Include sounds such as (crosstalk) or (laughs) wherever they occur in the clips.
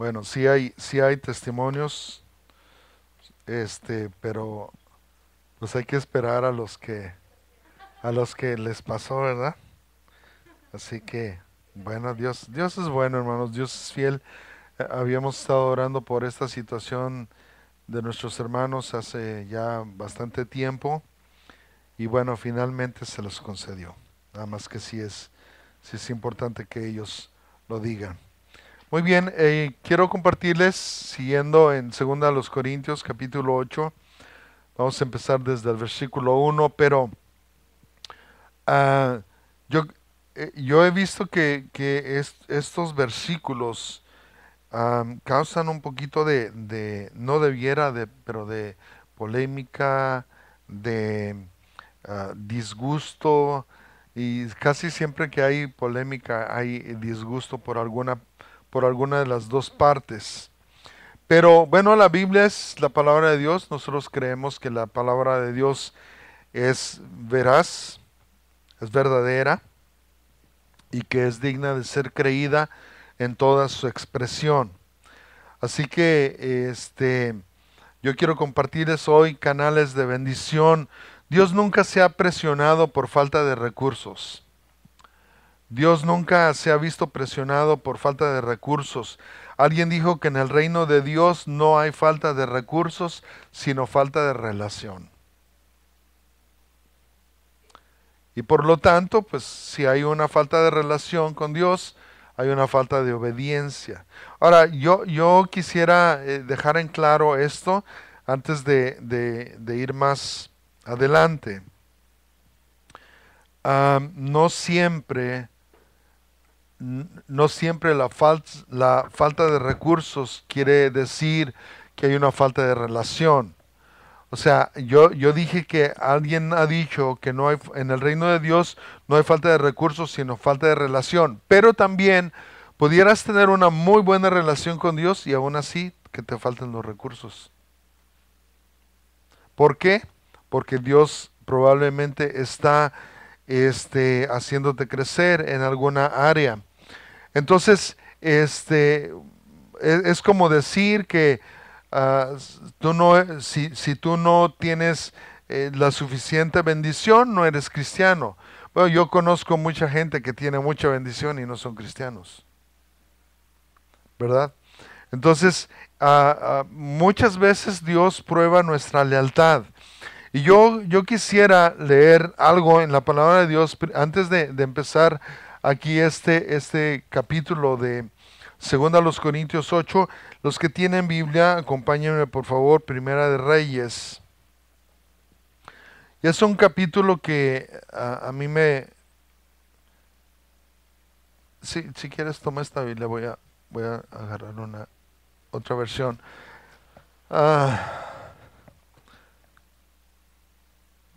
Bueno, sí hay, sí hay testimonios, este, pero pues hay que esperar a los que a los que les pasó, ¿verdad? Así que, bueno, Dios, Dios es bueno, hermanos, Dios es fiel. Eh, habíamos estado orando por esta situación de nuestros hermanos hace ya bastante tiempo y bueno, finalmente se los concedió. Nada más que sí es, sí es importante que ellos lo digan. Muy bien, eh, quiero compartirles, siguiendo en 2 Corintios capítulo 8, vamos a empezar desde el versículo 1, pero ah, yo, eh, yo, he visto que, estos versículos ah, causan un poquito de, de, no debiera, de, pero de polémica, de ah, disgusto, y casi siempre que hay polémica hay disgusto por alguna por alguna de las dos partes. Pero bueno, la Biblia es la palabra de Dios. Nosotros creemos que la palabra de Dios es veraz, es verdadera y que es digna de ser creída en toda su expresión. Así que este, yo quiero compartirles hoy canales de bendición. Dios nunca se ha presionado por falta de recursos. Dios nunca se ha visto presionado por falta de recursos. Alguien dijo que en el reino de Dios no hay falta de recursos, sino falta de relación. Y por lo tanto, pues si hay una falta de relación con Dios, hay una falta de obediencia. Ahora, yo, yo quisiera eh, dejar en claro esto antes de, ir más adelante. Ah, no siempre no siempre la, falta de recursos quiere decir que hay una falta de relación. O sea, yo, yo dije que alguien ha dicho que no hay, en el reino de Dios no hay falta de recursos, sino falta de relación. Pero también pudieras tener una muy buena relación con Dios y aún así que te falten los recursos. ¿Por qué? Porque Dios probablemente está este, haciéndote crecer en alguna área. Entonces, este, e, es, como decir que ah, tú no, si, tú no tienes eh, la suficiente bendición, no eres cristiano. Bueno, yo conozco mucha gente que tiene mucha bendición y no son cristianos. ¿Verdad? Entonces, ah, ah, muchas veces Dios prueba nuestra lealtad. Y yo, yo quisiera leer algo en la palabra de Dios antes de, de empezar aquí este, este capítulo de Segunda los Corintios 8. Los que tienen Biblia, acompáñenme por favor, Primera de Reyes. Y es un capítulo que a, mí me... Si, quieres, toma esta Biblia, voy a, voy a agarrar una otra versión. Ah.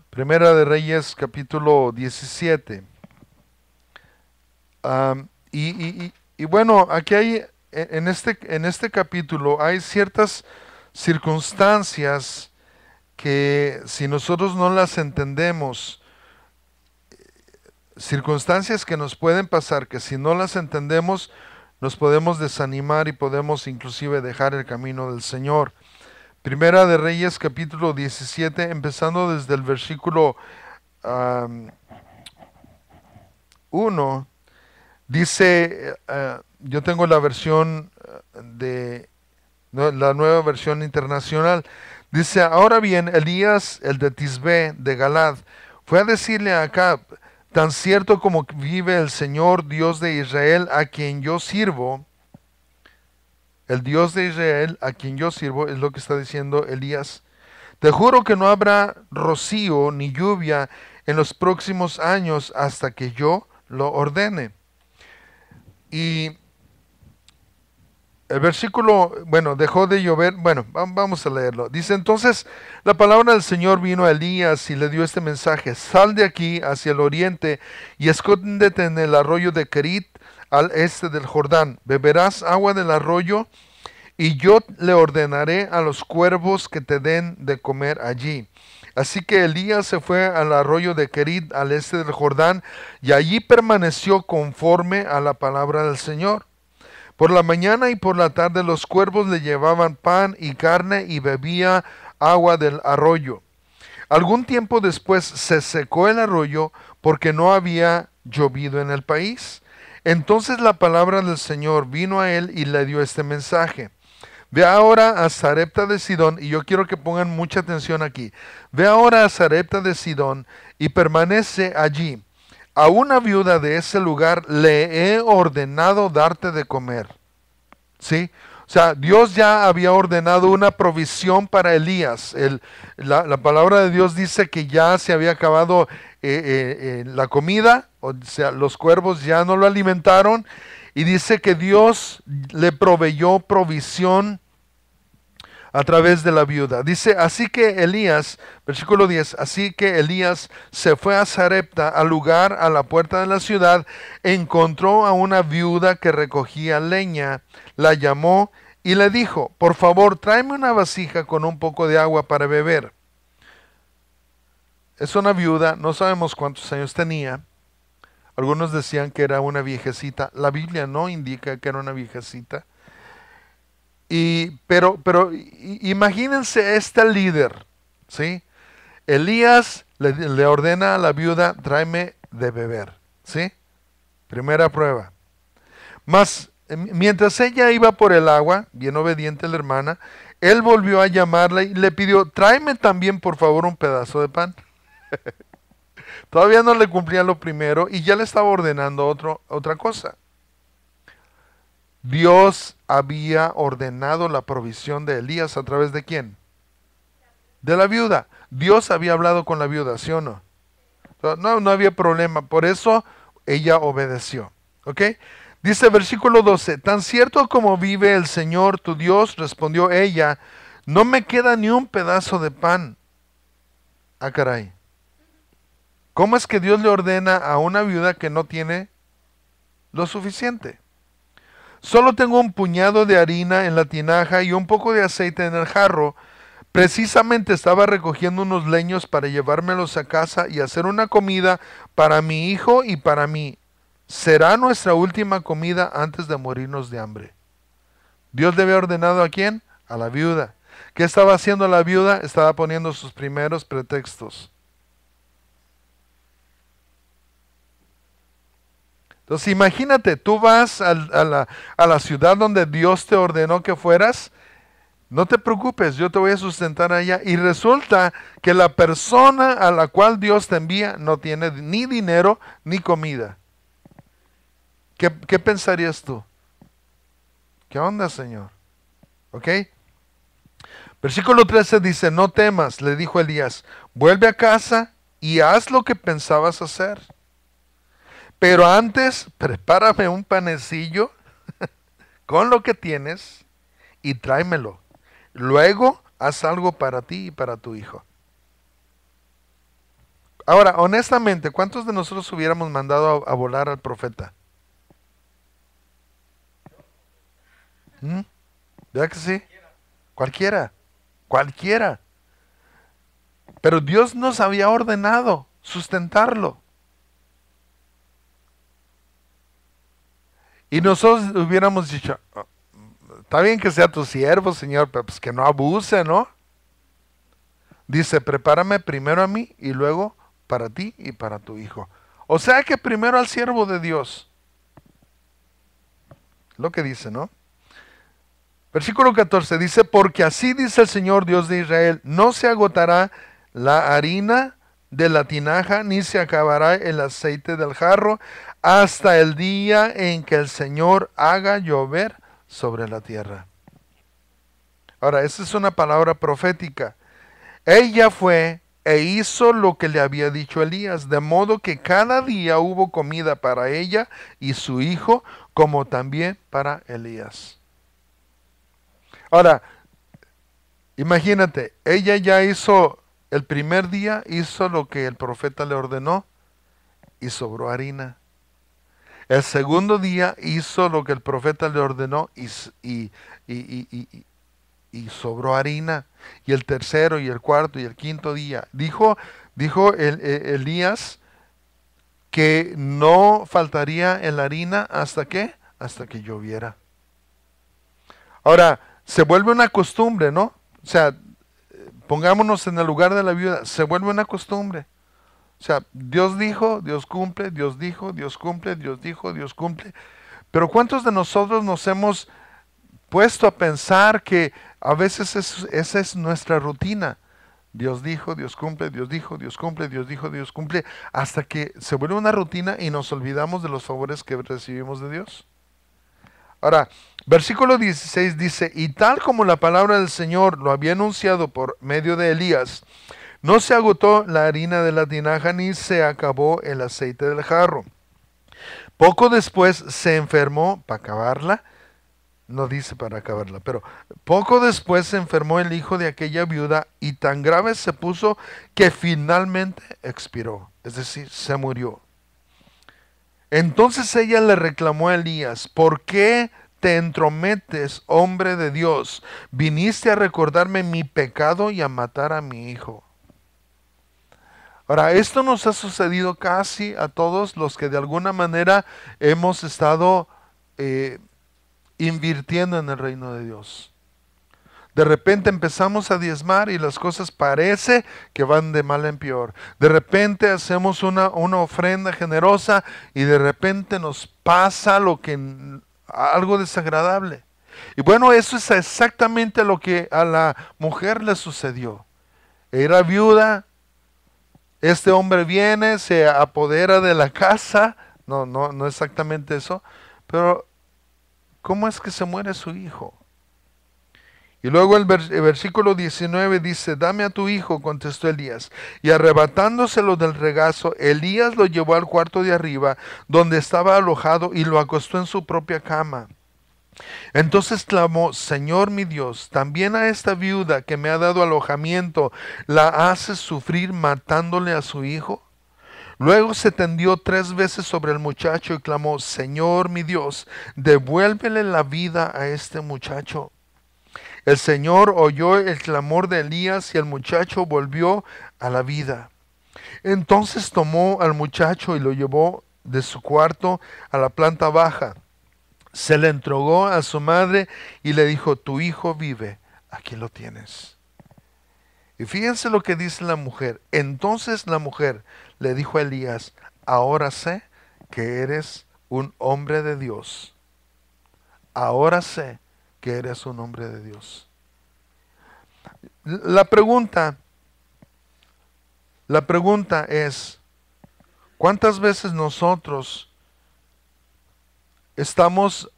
Primera de Reyes, capítulo 17 y, bueno, aquí hay, en este, en este capítulo hay ciertas circunstancias que si nosotros no las entendemos, circunstancias que nos pueden pasar, que si no las entendemos, nos podemos desanimar y podemos inclusive dejar el camino del Señor. Primera de Reyes capítulo 17, empezando desde el versículo 1, Dice, eh, eh, yo tengo la versión eh, de, la nueva versión internacional. Dice, ahora bien, Elías, el de Tisbe, de Galad, fue a decirle a Acab, tan cierto como vive el Señor Dios de Israel, a quien yo sirvo, el Dios de Israel, a quien yo sirvo, es lo que está diciendo Elías. Te juro que no habrá rocío ni lluvia en los próximos años hasta que yo lo ordene. Y el versículo, bueno, dejó de llover, bueno, vamos a leerlo. Dice entonces, la palabra del Señor vino a Elías y le dio este mensaje, sal de aquí hacia el oriente y escóndete en el arroyo de Kerit al este del Jordán, beberás agua del arroyo y yo le ordenaré a los cuervos que te den de comer allí. Así que Elías se fue al arroyo de Querid, al este del Jordán, y allí permaneció conforme a la palabra del Señor. Por la mañana y por la tarde los cuervos le llevaban pan y carne y bebía agua del arroyo. Algún tiempo después se secó el arroyo porque no había llovido en el país. Entonces la palabra del Señor vino a él y le dio este mensaje. Ve ahora a Zarepta de Sidón, y yo quiero que pongan mucha atención aquí. Ve ahora a Zarepta de Sidón y permanece allí. A una viuda de ese lugar le he ordenado darte de comer. ¿Sí? O sea, Dios ya había ordenado una provisión para Elías. la, palabra de Dios dice que ya se había acabado eh, eh, eh, la comida, o sea, los cuervos ya no lo alimentaron. Y dice que Dios le proveyó provisión a través de la viuda. Dice, así que Elías, versículo 10, así que Elías se fue a Zarepta, al lugar a la puerta de la ciudad, encontró a una viuda que recogía leña, la llamó y le dijo, por favor, tráeme una vasija con un poco de agua para beber. Es una viuda, no sabemos cuántos años tenía. Algunos decían que era una viejecita. La Biblia no indica que era una viejecita pero, pero imagínense este líder, ¿sí? Elías le, ordena a la viuda, tráeme de beber, ¿sí? Primera prueba. más eh, mientras ella iba por el agua, bien obediente a la hermana, él volvió a llamarla y le pidió, tráeme también, por favor, un pedazo de pan. (laughs) Todavía no le cumplía lo primero y ya le estaba ordenando otro, otra cosa. Dios había ordenado la provisión de Elías a través de quién? De la viuda. Dios había hablado con la viuda, ¿sí o no? No, había problema. Por eso ella obedeció. ¿Ok? Dice versículo 12, tan cierto como vive el Señor tu Dios, respondió ella, no me queda ni un pedazo de pan. Ah, caray. ¿Cómo es que Dios le ordena a una viuda que no tiene lo suficiente? Solo tengo un puñado de harina en la tinaja y un poco de aceite en el jarro. Precisamente estaba recogiendo unos leños para llevármelos a casa y hacer una comida para mi hijo y para mí. Será nuestra última comida antes de morirnos de hambre. Dios le había ordenado a quién? A la viuda. ¿Qué estaba haciendo la viuda? Estaba poniendo sus primeros pretextos. Entonces imagínate, tú vas a, la, ciudad donde Dios te ordenó que fueras, no te preocupes, yo te voy a sustentar allá. Y resulta que la persona a la cual Dios te envía no tiene ni dinero ni comida. ¿Qué, qué pensarías tú? ¿Qué onda, Señor? ¿Ok? Versículo 13 dice, no temas, le dijo Elías, vuelve a casa y haz lo que pensabas hacer. Pero antes, prepárame un panecillo (laughs) con lo que tienes y tráemelo. Luego haz algo para ti y para tu hijo. Ahora, honestamente, ¿cuántos de nosotros hubiéramos mandado a, volar al profeta? ¿Mm? ¿Verdad que sí? Cualquiera. Cualquiera. Pero Dios nos había ordenado sustentarlo. Y nosotros hubiéramos dicho, está bien que sea tu siervo, Señor, pero pues que no abuse, ¿no? Dice, prepárame primero a mí y luego para ti y para tu hijo. O sea que primero al siervo de Dios. Lo que dice, ¿no? Versículo 14 dice, porque así dice el Señor Dios de Israel, no se agotará la harina de la tinaja, ni se acabará el aceite del jarro, hasta el día en que el Señor haga llover sobre la tierra. Ahora, esa es una palabra profética. Ella fue e hizo lo que le había dicho Elías, de modo que cada día hubo comida para ella y su hijo, como también para Elías. Ahora, imagínate, ella ya hizo, el primer día hizo lo que el profeta le ordenó y sobró harina. El segundo día hizo lo que el profeta le ordenó y, y, sobró harina. Y el tercero y el cuarto y el quinto día. Dijo, dijo e, Elías que no faltaría en la harina hasta que, hasta que lloviera. Ahora, se vuelve una costumbre, ¿no? O sea, pongámonos en el lugar de la viuda, se vuelve una costumbre. O sea, Dios dijo, Dios cumple, Dios dijo, Dios cumple, Dios dijo, Dios cumple. Pero ¿cuántos de nosotros nos hemos puesto a pensar que a veces esa es nuestra rutina? Dios dijo, Dios cumple, Dios dijo, Dios cumple, Dios dijo, Dios cumple, hasta que se vuelve una rutina y nos olvidamos de los favores que recibimos de Dios. Ahora, versículo 16 dice, y tal como la palabra del Señor lo había anunciado por medio de Elías, no se agotó la harina de la tinaja ni se acabó el aceite del jarro. Poco después se enfermó para acabarla. No dice para acabarla, pero poco después se enfermó el hijo de aquella viuda y tan grave se puso que finalmente expiró, es decir, se murió. Entonces ella le reclamó a Elías, ¿por qué te entrometes, hombre de Dios? Viniste a recordarme mi pecado y a matar a mi hijo. Ahora, esto nos ha sucedido casi a todos los que de alguna manera hemos estado eh, invirtiendo en el reino de Dios. De repente empezamos a diezmar y las cosas parece que van de mal en peor. De repente hacemos una, una ofrenda generosa y de repente nos pasa lo que, algo desagradable. Y bueno, eso es exactamente lo que a la mujer le sucedió. Era viuda, este hombre viene, se apodera de la casa. No, no, no exactamente eso. Pero, ¿cómo es que se muere su hijo? Y luego el, versículo 19 dice, dame a tu hijo, contestó Elías. Y arrebatándoselo del regazo, Elías lo llevó al cuarto de arriba, donde estaba alojado, y lo acostó en su propia cama. Entonces clamó, Señor mi Dios, también a esta viuda que me ha dado alojamiento, ¿la haces sufrir matándole a su hijo? Luego se tendió tres veces sobre el muchacho y clamó, Señor mi Dios, devuélvele la vida a este muchacho. El Señor oyó el clamor de Elías y el muchacho volvió a la vida. Entonces tomó al muchacho y lo llevó de su cuarto a la planta baja se le entregó a su madre y le dijo, tu hijo vive, aquí lo tienes. Y fíjense lo que dice la mujer. Entonces la mujer le dijo a Elías, ahora sé que eres un hombre de Dios. Ahora sé que eres un hombre de Dios. La pregunta, la pregunta es, ¿cuántas veces nosotros estamos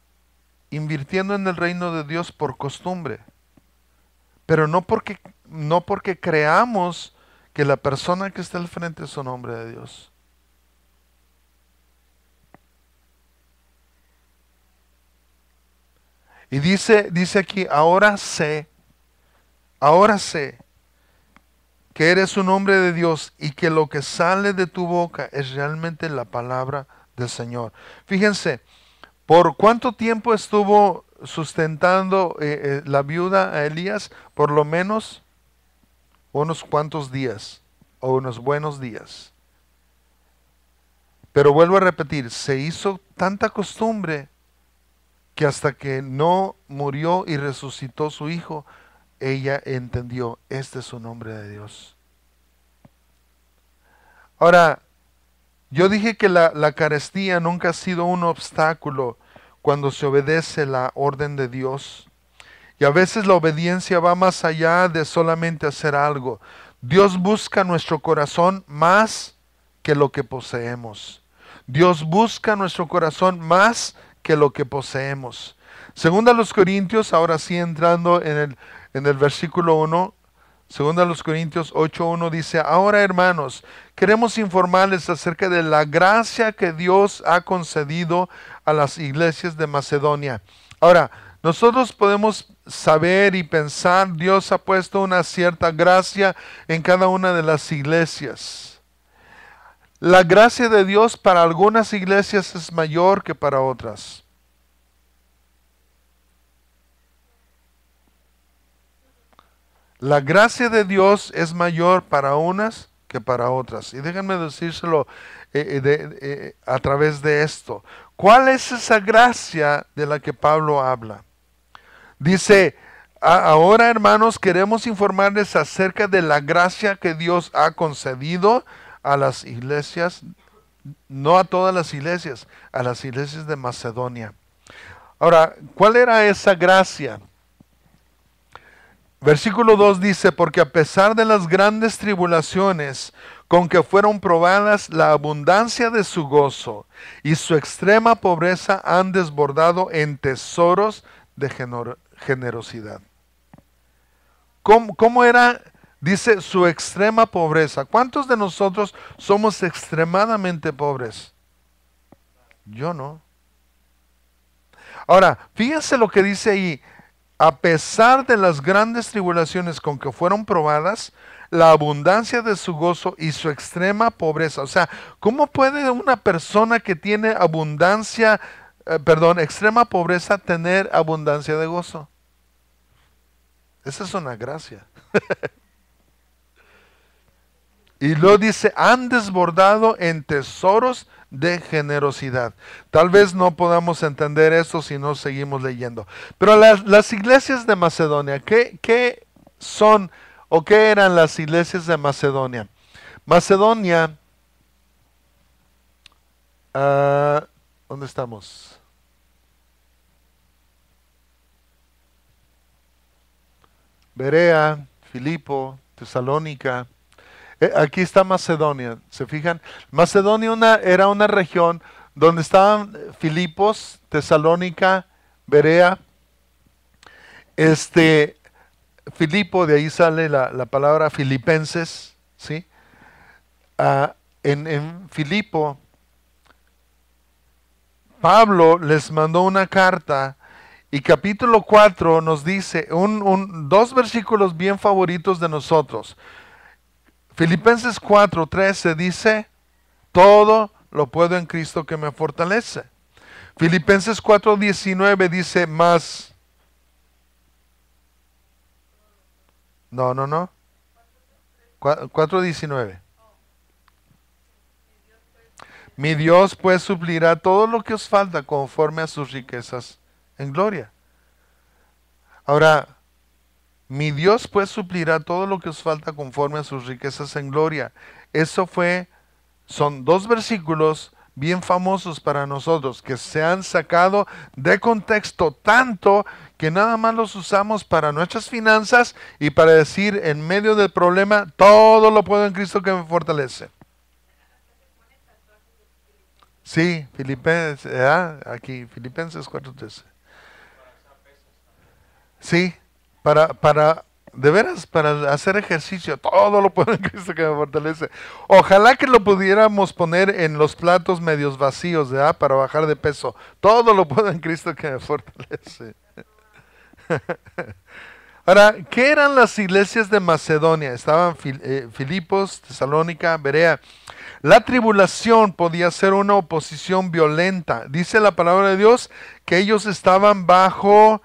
invirtiendo en el reino de Dios por costumbre, pero no porque, no porque creamos que la persona que está al frente es un hombre de Dios. Y dice, dice aquí, ahora sé, ahora sé que eres un hombre de Dios y que lo que sale de tu boca es realmente la palabra del Señor. Fíjense, ¿Por cuánto tiempo estuvo sustentando eh, eh, la viuda a Elías? Por lo menos unos cuantos días o unos buenos días. Pero vuelvo a repetir, se hizo tanta costumbre que hasta que no murió y resucitó su hijo, ella entendió, este es su nombre de Dios. Ahora, yo dije que la, carestía nunca ha sido un obstáculo cuando se obedece la orden de Dios. Y a veces la obediencia va más allá de solamente hacer algo. Dios busca nuestro corazón más que lo que poseemos. Dios busca nuestro corazón más que lo que poseemos. Según a los Corintios, ahora sí entrando en el, en el versículo 1, Segunda los Corintios 8.1 dice, ahora hermanos, queremos informarles acerca de la gracia que Dios ha concedido a las iglesias de Macedonia. Ahora, nosotros podemos saber y pensar, Dios ha puesto una cierta gracia en cada una de las iglesias. La gracia de Dios para algunas iglesias es mayor que para otras. La gracia de Dios es mayor para unas que para otras. Y déjenme decírselo eh, eh, eh, a través de esto. ¿Cuál es esa gracia de la que Pablo habla? Dice, ahora hermanos queremos informarles acerca de la gracia que Dios ha concedido a las iglesias, no a todas las iglesias, a las iglesias de Macedonia. Ahora, ¿cuál era esa gracia? Versículo 2 dice, porque a pesar de las grandes tribulaciones con que fueron probadas la abundancia de su gozo y su extrema pobreza han desbordado en tesoros de generosidad. ¿Cómo, era, dice, su extrema pobreza? ¿Cuántos de nosotros somos extremadamente pobres? Yo no. Ahora, fíjense lo que dice ahí a pesar de las grandes tribulaciones con que fueron probadas, la abundancia de su gozo y su extrema pobreza. O sea, ¿cómo puede una persona que tiene abundancia, eh, perdón, extrema pobreza tener abundancia de gozo? Esa es una gracia. (laughs) y lo dice, han desbordado en tesoros de generosidad. Tal vez no podamos entender esto si no seguimos leyendo. Pero las, iglesias de Macedonia, ¿qué, ¿qué, son o qué eran las iglesias de Macedonia? Macedonia, ah, ¿dónde estamos? Berea, Filipo, Tesalónica. Eh, aquí está Macedonia, ¿se fijan? Macedonia era una región donde estaban Filipos, Tesalónica, Berea. Este, Filipo, de ahí sale la, palabra filipenses, ¿sí? Ah, en, Filipo, Pablo les mandó una carta y capítulo 4 nos dice un, dos versículos bien favoritos de nosotros. Filipenses 4:13 dice, todo lo puedo en Cristo que me fortalece. Filipenses 4:19 dice, más... No, no, no. 4:19. Mi Dios pues suplirá todo lo que os falta conforme a sus riquezas en gloria. Ahora, mi Dios pues suplirá todo lo que os falta conforme a sus riquezas en gloria. Eso fue, son dos versículos bien famosos para nosotros que se han sacado de contexto tanto que nada más los usamos para nuestras finanzas y para decir en medio del problema, todo lo puedo en Cristo que me fortalece. Sí, Filipenses, ah, aquí, Filipenses 4.13. Sí para, para, de veras, para hacer ejercicio, todo lo puedo en Cristo que me fortalece. Ojalá que lo pudiéramos poner en los platos medios vacíos, ¿verdad? Para bajar de peso. Todo lo puedo en Cristo que me fortalece. (laughs) Ahora, ¿qué eran las iglesias de Macedonia? Estaban eh, Filipos, Tesalónica, Berea. La tribulación podía ser una oposición violenta. Dice la palabra de Dios que ellos estaban bajo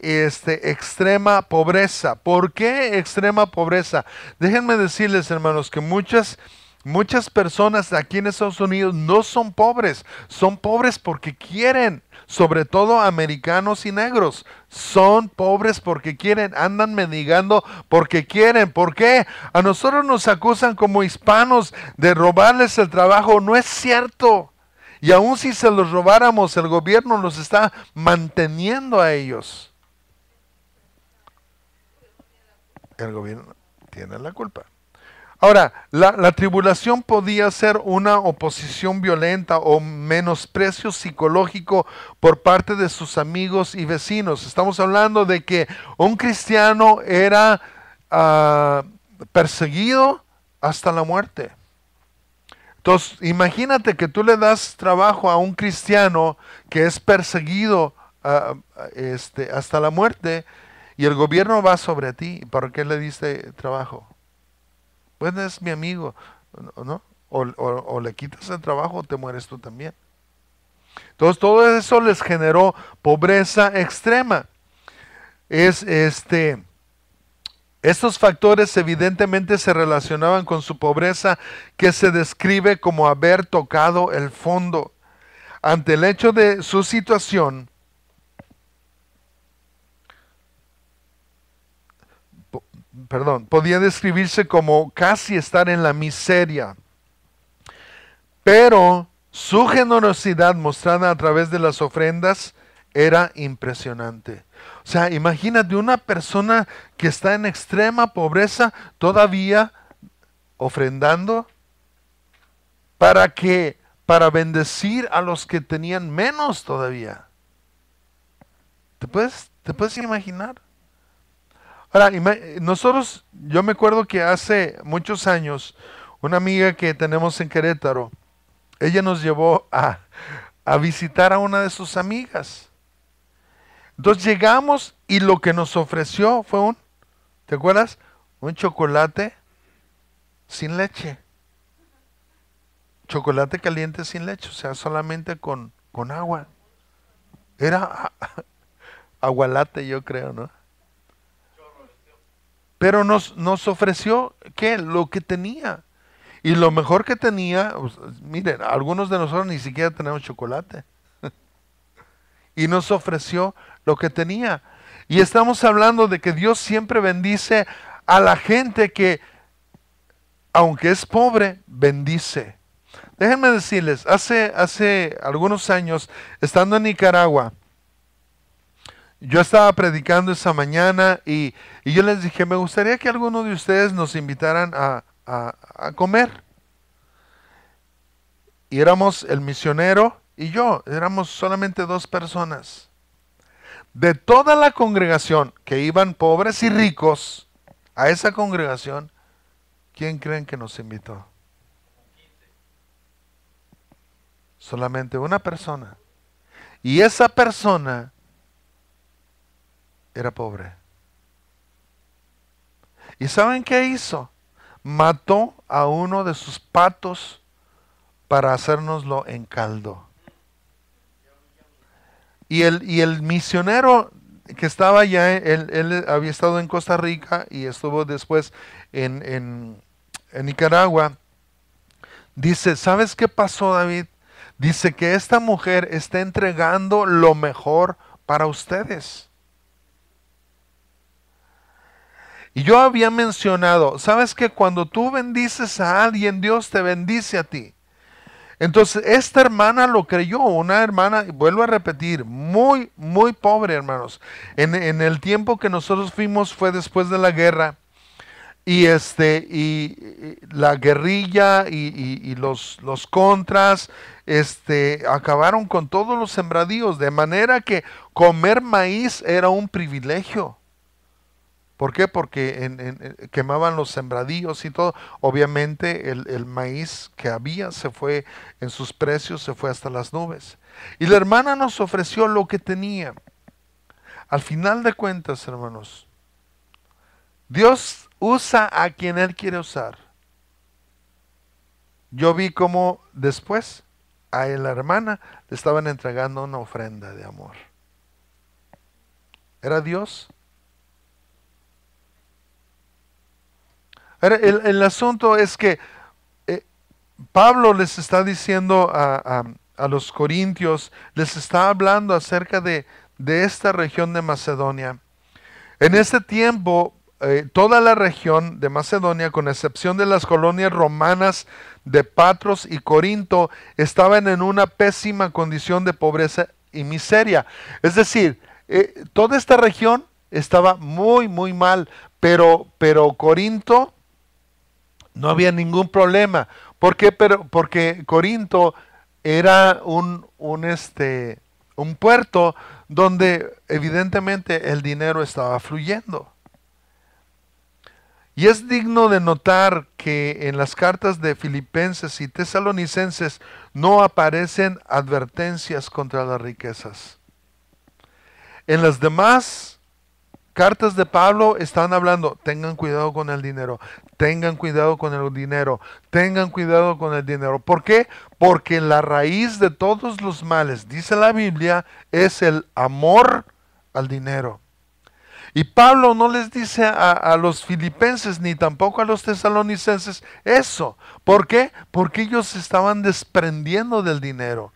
este, extrema pobreza. ¿Por qué extrema pobreza? Déjenme decirles, hermanos, que muchas... Muchas personas aquí en Estados Unidos no son pobres, son pobres porque quieren, sobre todo americanos y negros, son pobres porque quieren, andan mendigando porque quieren. ¿Por qué? A nosotros nos acusan como hispanos de robarles el trabajo, no es cierto. Y aun si se los robáramos, el gobierno los está manteniendo a ellos. el gobierno tiene la culpa. Ahora, la, tribulación podía ser una oposición violenta o menosprecio psicológico por parte de sus amigos y vecinos. Estamos hablando de que un cristiano era ah, perseguido hasta la muerte. Entonces, imagínate que tú le das trabajo a un cristiano que es perseguido ah, ah, este, hasta la muerte y el gobierno va sobre ti qué le diste trabajo. Bueno, pues es mi amigo, O, le quitas el trabajo o te mueres tú también. Entonces todo eso les generó pobreza extrema. Es este. Estos factores evidentemente se relacionaban con su pobreza que se describe como haber tocado el fondo. Ante el hecho de su situación, perdón, podía describirse como casi estar en la miseria. Pero su generosidad mostrada a través de las ofrendas era impresionante. O sea, imagínate una persona que está en extrema pobreza todavía ofrendando para que para bendecir a los que tenían menos todavía. ¿Te puedes, te puedes imaginar? Ahora, nosotros, yo me acuerdo que hace muchos años, una amiga que tenemos en Querétaro, ella nos llevó a, visitar a una de sus amigas. Entonces llegamos y lo que nos ofreció fue un, ¿te acuerdas? Un chocolate sin leche. Chocolate caliente sin leche, o sea, solamente con, con agua. Era (laughs) agualate, yo creo, ¿no? Pero nos, nos ofreció, ¿qué? Lo que tenía. Y lo mejor que tenía, pues, miren, algunos de nosotros ni siquiera tenemos chocolate. (laughs) y nos ofreció lo que tenía. Y estamos hablando de que Dios siempre bendice a la gente que, aunque es pobre, bendice. Déjenme decirles, hace, hace algunos años, estando en Nicaragua, yo estaba predicando esa mañana y, yo les dije, me gustaría que alguno de ustedes nos invitaran a, a comer. Y éramos el misionero y yo, éramos solamente dos personas. De toda la congregación que iban pobres y ricos a esa congregación, ¿quién creen que nos invitó? Solamente una persona. Y esa persona era pobre. ¿Y saben qué hizo? Mató a uno de sus patos para hacérnoslo en caldo. Y el, y el misionero que estaba allá, él, él, había estado en Costa Rica y estuvo después en, en Nicaragua, dice, ¿sabes qué pasó David? Dice que esta mujer está entregando lo mejor para ustedes. Y yo había mencionado, sabes que cuando tú bendices a alguien, Dios te bendice a ti. Entonces, esta hermana lo creyó, una hermana, vuelvo a repetir, muy, muy pobre, hermanos. En, el tiempo que nosotros fuimos fue después de la guerra. Y, este, y, la guerrilla y, los, los contras este, acabaron con todos los sembradíos, de manera que comer maíz era un privilegio. ¿Por qué? Porque eh, quemaban los sembradíos y todo. Obviamente el, el, maíz que había se fue en sus precios, se fue hasta las nubes. Y la hermana nos ofreció lo que tenía. Al final de cuentas, hermanos, Dios usa a quien Él quiere usar. Yo vi cómo después a la hermana le estaban entregando una ofrenda de amor. Era Dios El, asunto es que eh, Pablo les está diciendo a, los corintios, les está hablando acerca de, esta región de Macedonia. En este tiempo, eh, toda la región de Macedonia, con excepción de las colonias romanas de Patros y Corinto, estaban en una pésima condición de pobreza y miseria. Es decir, eh, toda esta región estaba muy, muy mal, pero, pero Corinto no había ningún problema. ¿Por qué? Pero, porque Corinto era un, este, un puerto donde evidentemente el dinero estaba fluyendo. Y es digno de notar que en las cartas de Filipenses y Tesalonicenses no aparecen advertencias contra las riquezas. En las demás cartas de Pablo están hablando, tengan cuidado con el dinero, tengan cuidado con el dinero, tengan cuidado con el dinero. ¿Por qué? Porque la raíz de todos los males, dice la Biblia, es el amor al dinero. Y Pablo no les dice a, a, los filipenses ni tampoco a los tesalonicenses eso. ¿Por qué? Porque ellos estaban desprendiendo del dinero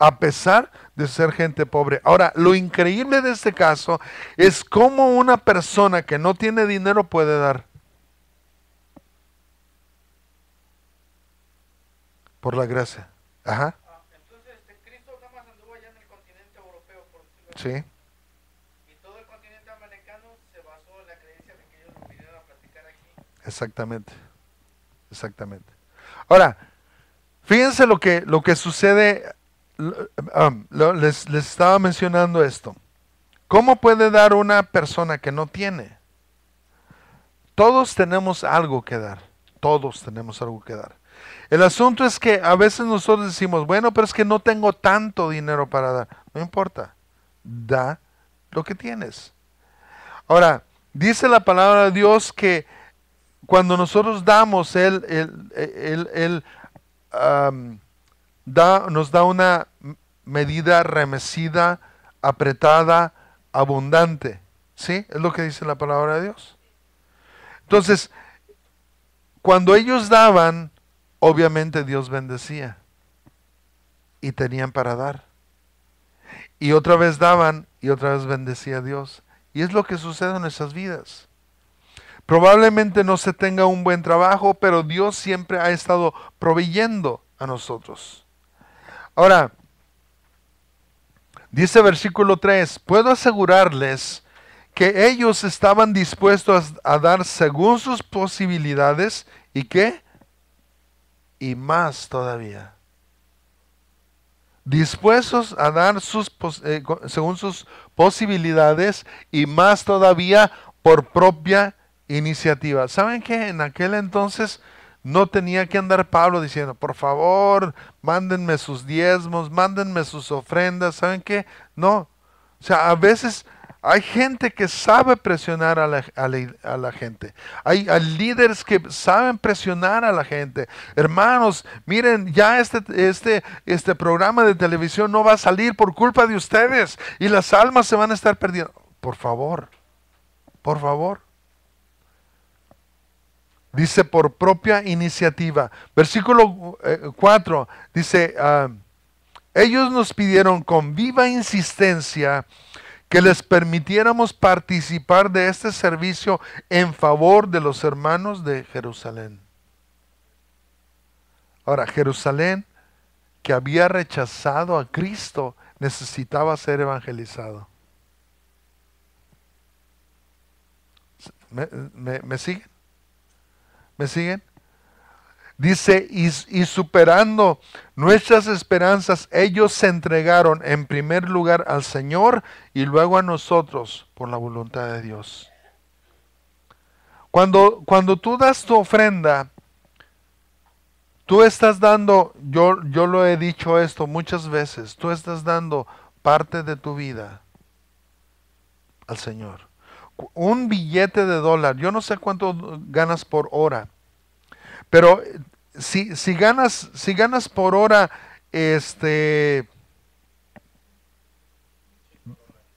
a pesar de ser gente pobre. Ahora, lo increíble de este caso es cómo una persona que no tiene dinero puede dar. Por la gracia. Ajá. Ah, entonces, este, Cristo nada más anduvo allá en el continente europeo, por Sí. Y todo el continente americano se basó en la creencia de que ellos vinieron a platicar aquí. Exactamente. Exactamente. Ahora, fíjense lo que, lo que sucede Um, les, estaba mencionando esto. ¿Cómo puede dar una persona que no tiene? Todos tenemos algo que dar. Todos tenemos algo que dar. El asunto es que a veces nosotros decimos, bueno, pero es que no tengo tanto dinero para dar. No importa. Da lo que tienes. Ahora, dice la palabra de Dios que cuando nosotros damos, Él, um, da, nos da una medida remecida, apretada, abundante. ¿Sí? Es lo que dice la palabra de Dios. Entonces, cuando ellos daban, obviamente Dios bendecía y tenían para dar. Y otra vez daban y otra vez bendecía a Dios. Y es lo que sucede en nuestras vidas. Probablemente no se tenga un buen trabajo, pero Dios siempre ha estado proveyendo a nosotros. Ahora, Dice versículo 3, puedo asegurarles que ellos estaban dispuestos a dar según sus posibilidades y qué? Y más todavía. Dispuestos a dar sus, eh, según sus posibilidades y más todavía por propia iniciativa. ¿Saben que en aquel entonces no tenía que andar Pablo diciendo, por favor, mándenme sus diezmos, mándenme sus ofrendas, ¿saben qué? No. O sea, a veces hay gente que sabe presionar a la, gente. Hay, hay, líderes que saben presionar a la gente. Hermanos, miren, ya este, este, este programa de televisión no va a salir por culpa de ustedes y las almas se van a estar perdiendo. Por favor, por favor dice por propia iniciativa. Versículo 4 eh, dice, ah, ellos nos pidieron con viva insistencia que les permitiéramos participar de este servicio en favor de los hermanos de Jerusalén. Ahora, Jerusalén, que había rechazado a Cristo, necesitaba ser evangelizado. ¿Me, me, me ¿Me siguen? Dice, y, superando nuestras esperanzas, ellos se entregaron en primer lugar al Señor y luego a nosotros por la voluntad de Dios. Cuando, cuando tú das tu ofrenda, tú estás dando, yo, yo lo he dicho esto muchas veces, tú estás dando parte de tu vida al Señor un billete de dólar, yo no sé cuánto ganas por hora, pero eh, si, si, ganas, si ganas por hora, este,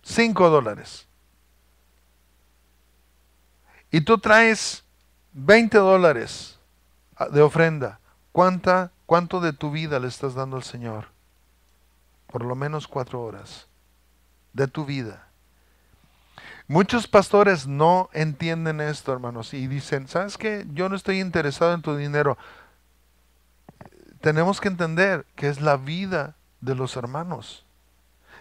cinco dólares, y tú traes 20 dólares ah, de ofrenda, ¿cuánta, cuánto de tu vida le estás dando al Señor? Por lo menos cuatro horas de tu vida. Muchos pastores no entienden esto, hermanos, y dicen, ¿sabes qué? Yo no estoy interesado en tu dinero. Tenemos que entender que es la vida de los hermanos,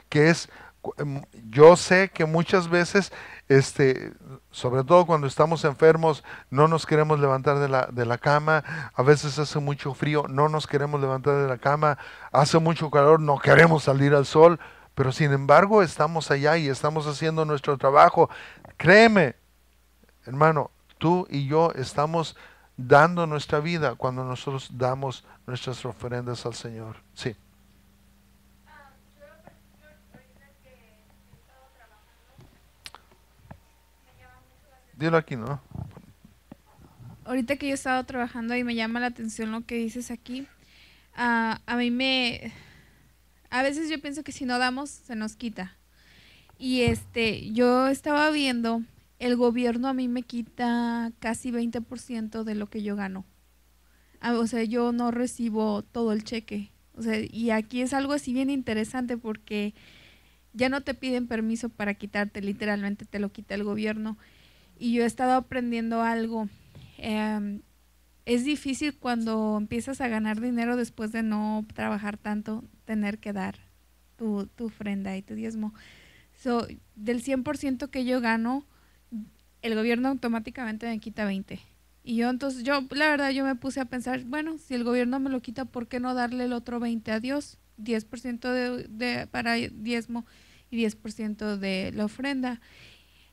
que es em, yo sé que muchas veces, este, sobre todo cuando estamos enfermos, no nos queremos levantar de la, de la, cama, a veces hace mucho frío, no nos queremos levantar de la cama, hace mucho calor, no queremos salir al sol, pero sin embargo estamos allá y estamos haciendo nuestro trabajo. Créeme, hermano, tú y yo estamos dando nuestra vida cuando nosotros damos nuestras ofrendas al Señor. Sí. Dilo aquí, ¿no? Ahorita que yo he estado trabajando y me llama la atención lo que dices aquí, ah, a mí me, a veces yo pienso que si no damos, se nos quita. Y este, yo estaba viendo, el gobierno a mí me quita casi 20% de lo que yo gano. Ah, o sea, yo no recibo todo el cheque. O sea, y aquí es algo así bien interesante porque ya no te piden permiso para quitarte, literalmente te lo quita el gobierno. Y yo he estado aprendiendo algo. Em, es difícil cuando empiezas a ganar dinero después de no trabajar tanto, tener que dar tu, tu ofrenda y tu diezmo. So, del 100% que yo gano, el gobierno automáticamente me quita 20. Y yo entonces, yo la verdad, yo me puse a pensar, bueno, si el gobierno me lo quita, ¿por qué no darle el otro 20 a Dios? 10% de, de, para diezmo y 10% de la ofrenda.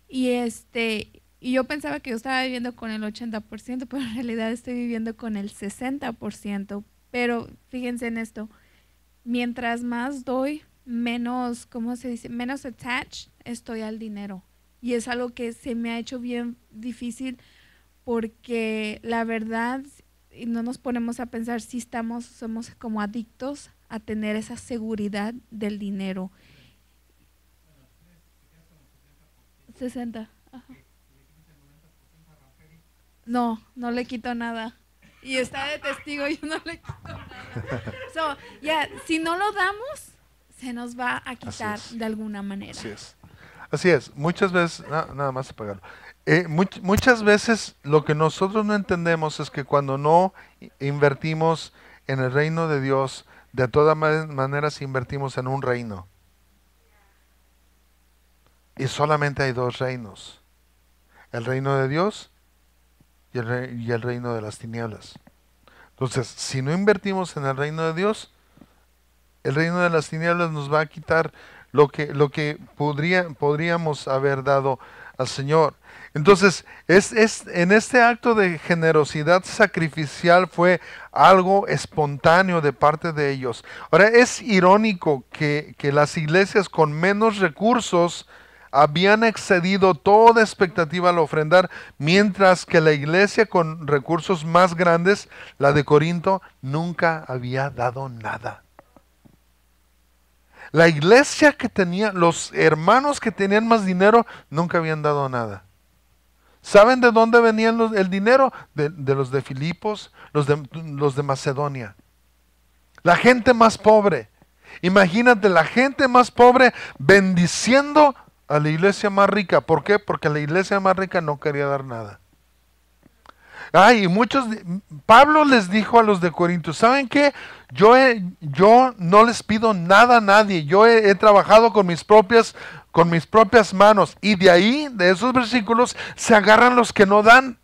Y este, y yo pensaba que yo estaba viviendo con el 80%, (laughs) pero en realidad estoy viviendo con el 60%. Pero fíjense en esto, mientras más doy, menos, ¿cómo se dice? Menos attached estoy al dinero. Y es algo que se me ha hecho bien difícil porque la verdad no nos ponemos a pensar si estamos, somos como adictos a tener esa seguridad del dinero. 60. Ajá no, no le quito nada. Y está de testigo, (laughs) yo no le quito nada. ya, si no lo damos, se nos va a quitar de alguna manera. Así es. Así es, muchas veces, nada más apagarlo. Eh, muchas veces lo que nosotros no entendemos es que cuando no invertimos en el reino de Dios, de todas maneras invertimos en un reino. Y solamente hay dos reinos, el reino de Dios y el, reino de las tinieblas. Entonces, si no invertimos en el reino de Dios, el reino de las tinieblas nos va a quitar lo que, lo que podría, podríamos haber dado al Señor. Entonces, es, en este acto de generosidad sacrificial fue algo espontáneo de parte de ellos. Ahora, es irónico que, que las iglesias con menos recursos habían excedido toda expectativa al ofrendar, mientras que la iglesia con recursos más grandes, la de Corinto, nunca había dado nada. La iglesia que tenía, los hermanos que tenían más dinero, nunca habían dado nada. ¿Saben de dónde venía el dinero? De, los de Filipos, los de, los de Macedonia. La gente más pobre. Imagínate, la gente más pobre bendiciendo a la iglesia más rica. ¿Por qué? Porque la iglesia más rica no quería dar nada. Ay, y muchos, Pablo les dijo a los de Corinto, ¿saben qué? Yo, yo no les pido nada a nadie, yo he, trabajado con mis propias con mis propias manos y de ahí, de esos versículos, se agarran los que no dan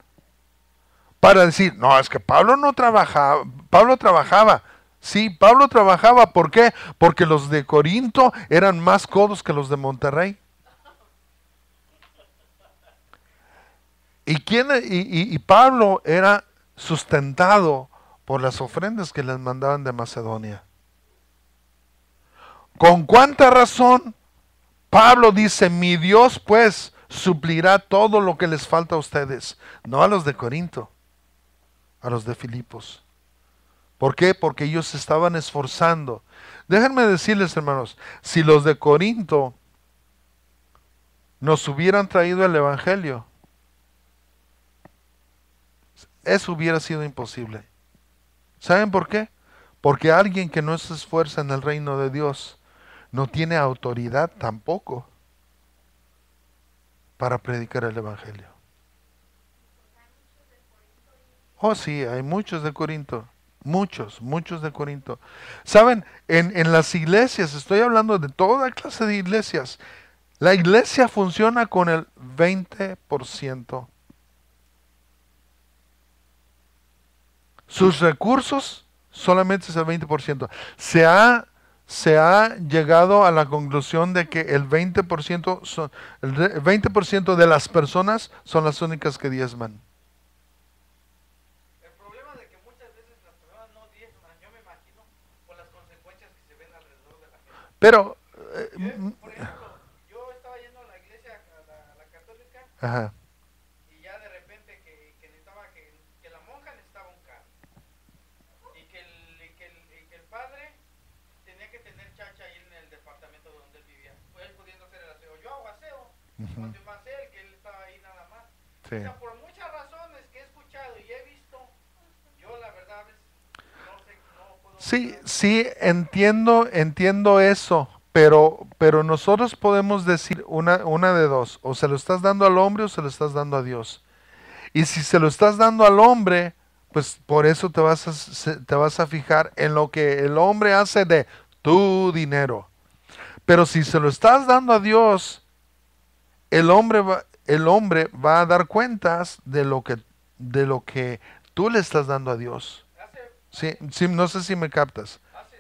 para decir, no, es que Pablo no trabajaba, Pablo trabajaba, sí, Pablo trabajaba, ¿por qué? Porque los de Corinto eran más codos que los de Monterrey. E-, ¿Y, y, Pablo era sustentado por las ofrendas que les mandaban de Macedonia. ¿Con cuánta razón? Pablo dice, mi Dios pues suplirá todo lo que les falta a ustedes, no a los de Corinto, a los de Filipos. ¿Por qué? Porque ellos estaban esforzando. Déjenme decirles, hermanos, si los de Corinto nos hubieran traído el Evangelio, eso hubiera sido imposible. ¿Saben por qué? Porque alguien que no se esfuerza en el reino de Dios no tiene autoridad tampoco para predicar el Evangelio. Oh, sí, hay muchos de Corinto. Muchos, muchos de Corinto. Saben, en, en, las iglesias, estoy hablando de toda clase de iglesias, la iglesia funciona con el 20% Sus recursos solamente es el 20%. Se ha, se ha llegado a la conclusión de que el 20%, son, el 20 de las personas son las únicas que diezman. Pero. Eh, por ejemplo, yo estaba yendo a la iglesia, a la, a la católica. Ajá. Sí. Sí, entiendo, entiendo eso. Pero, pero nosotros podemos decir una, una de dos, o se lo estás dando al hombre o se lo estás dando a Dios. Y si se lo estás dando al hombre, pues por eso te vas a, te vas a fijar en lo que el hombre hace de tu dinero. Pero si se lo estás dando a Dios, el hombre va, el hombre va a dar cuentas de lo que, de lo que tú le estás dando a Dios. sí, sí, no sé si me captas. Hace,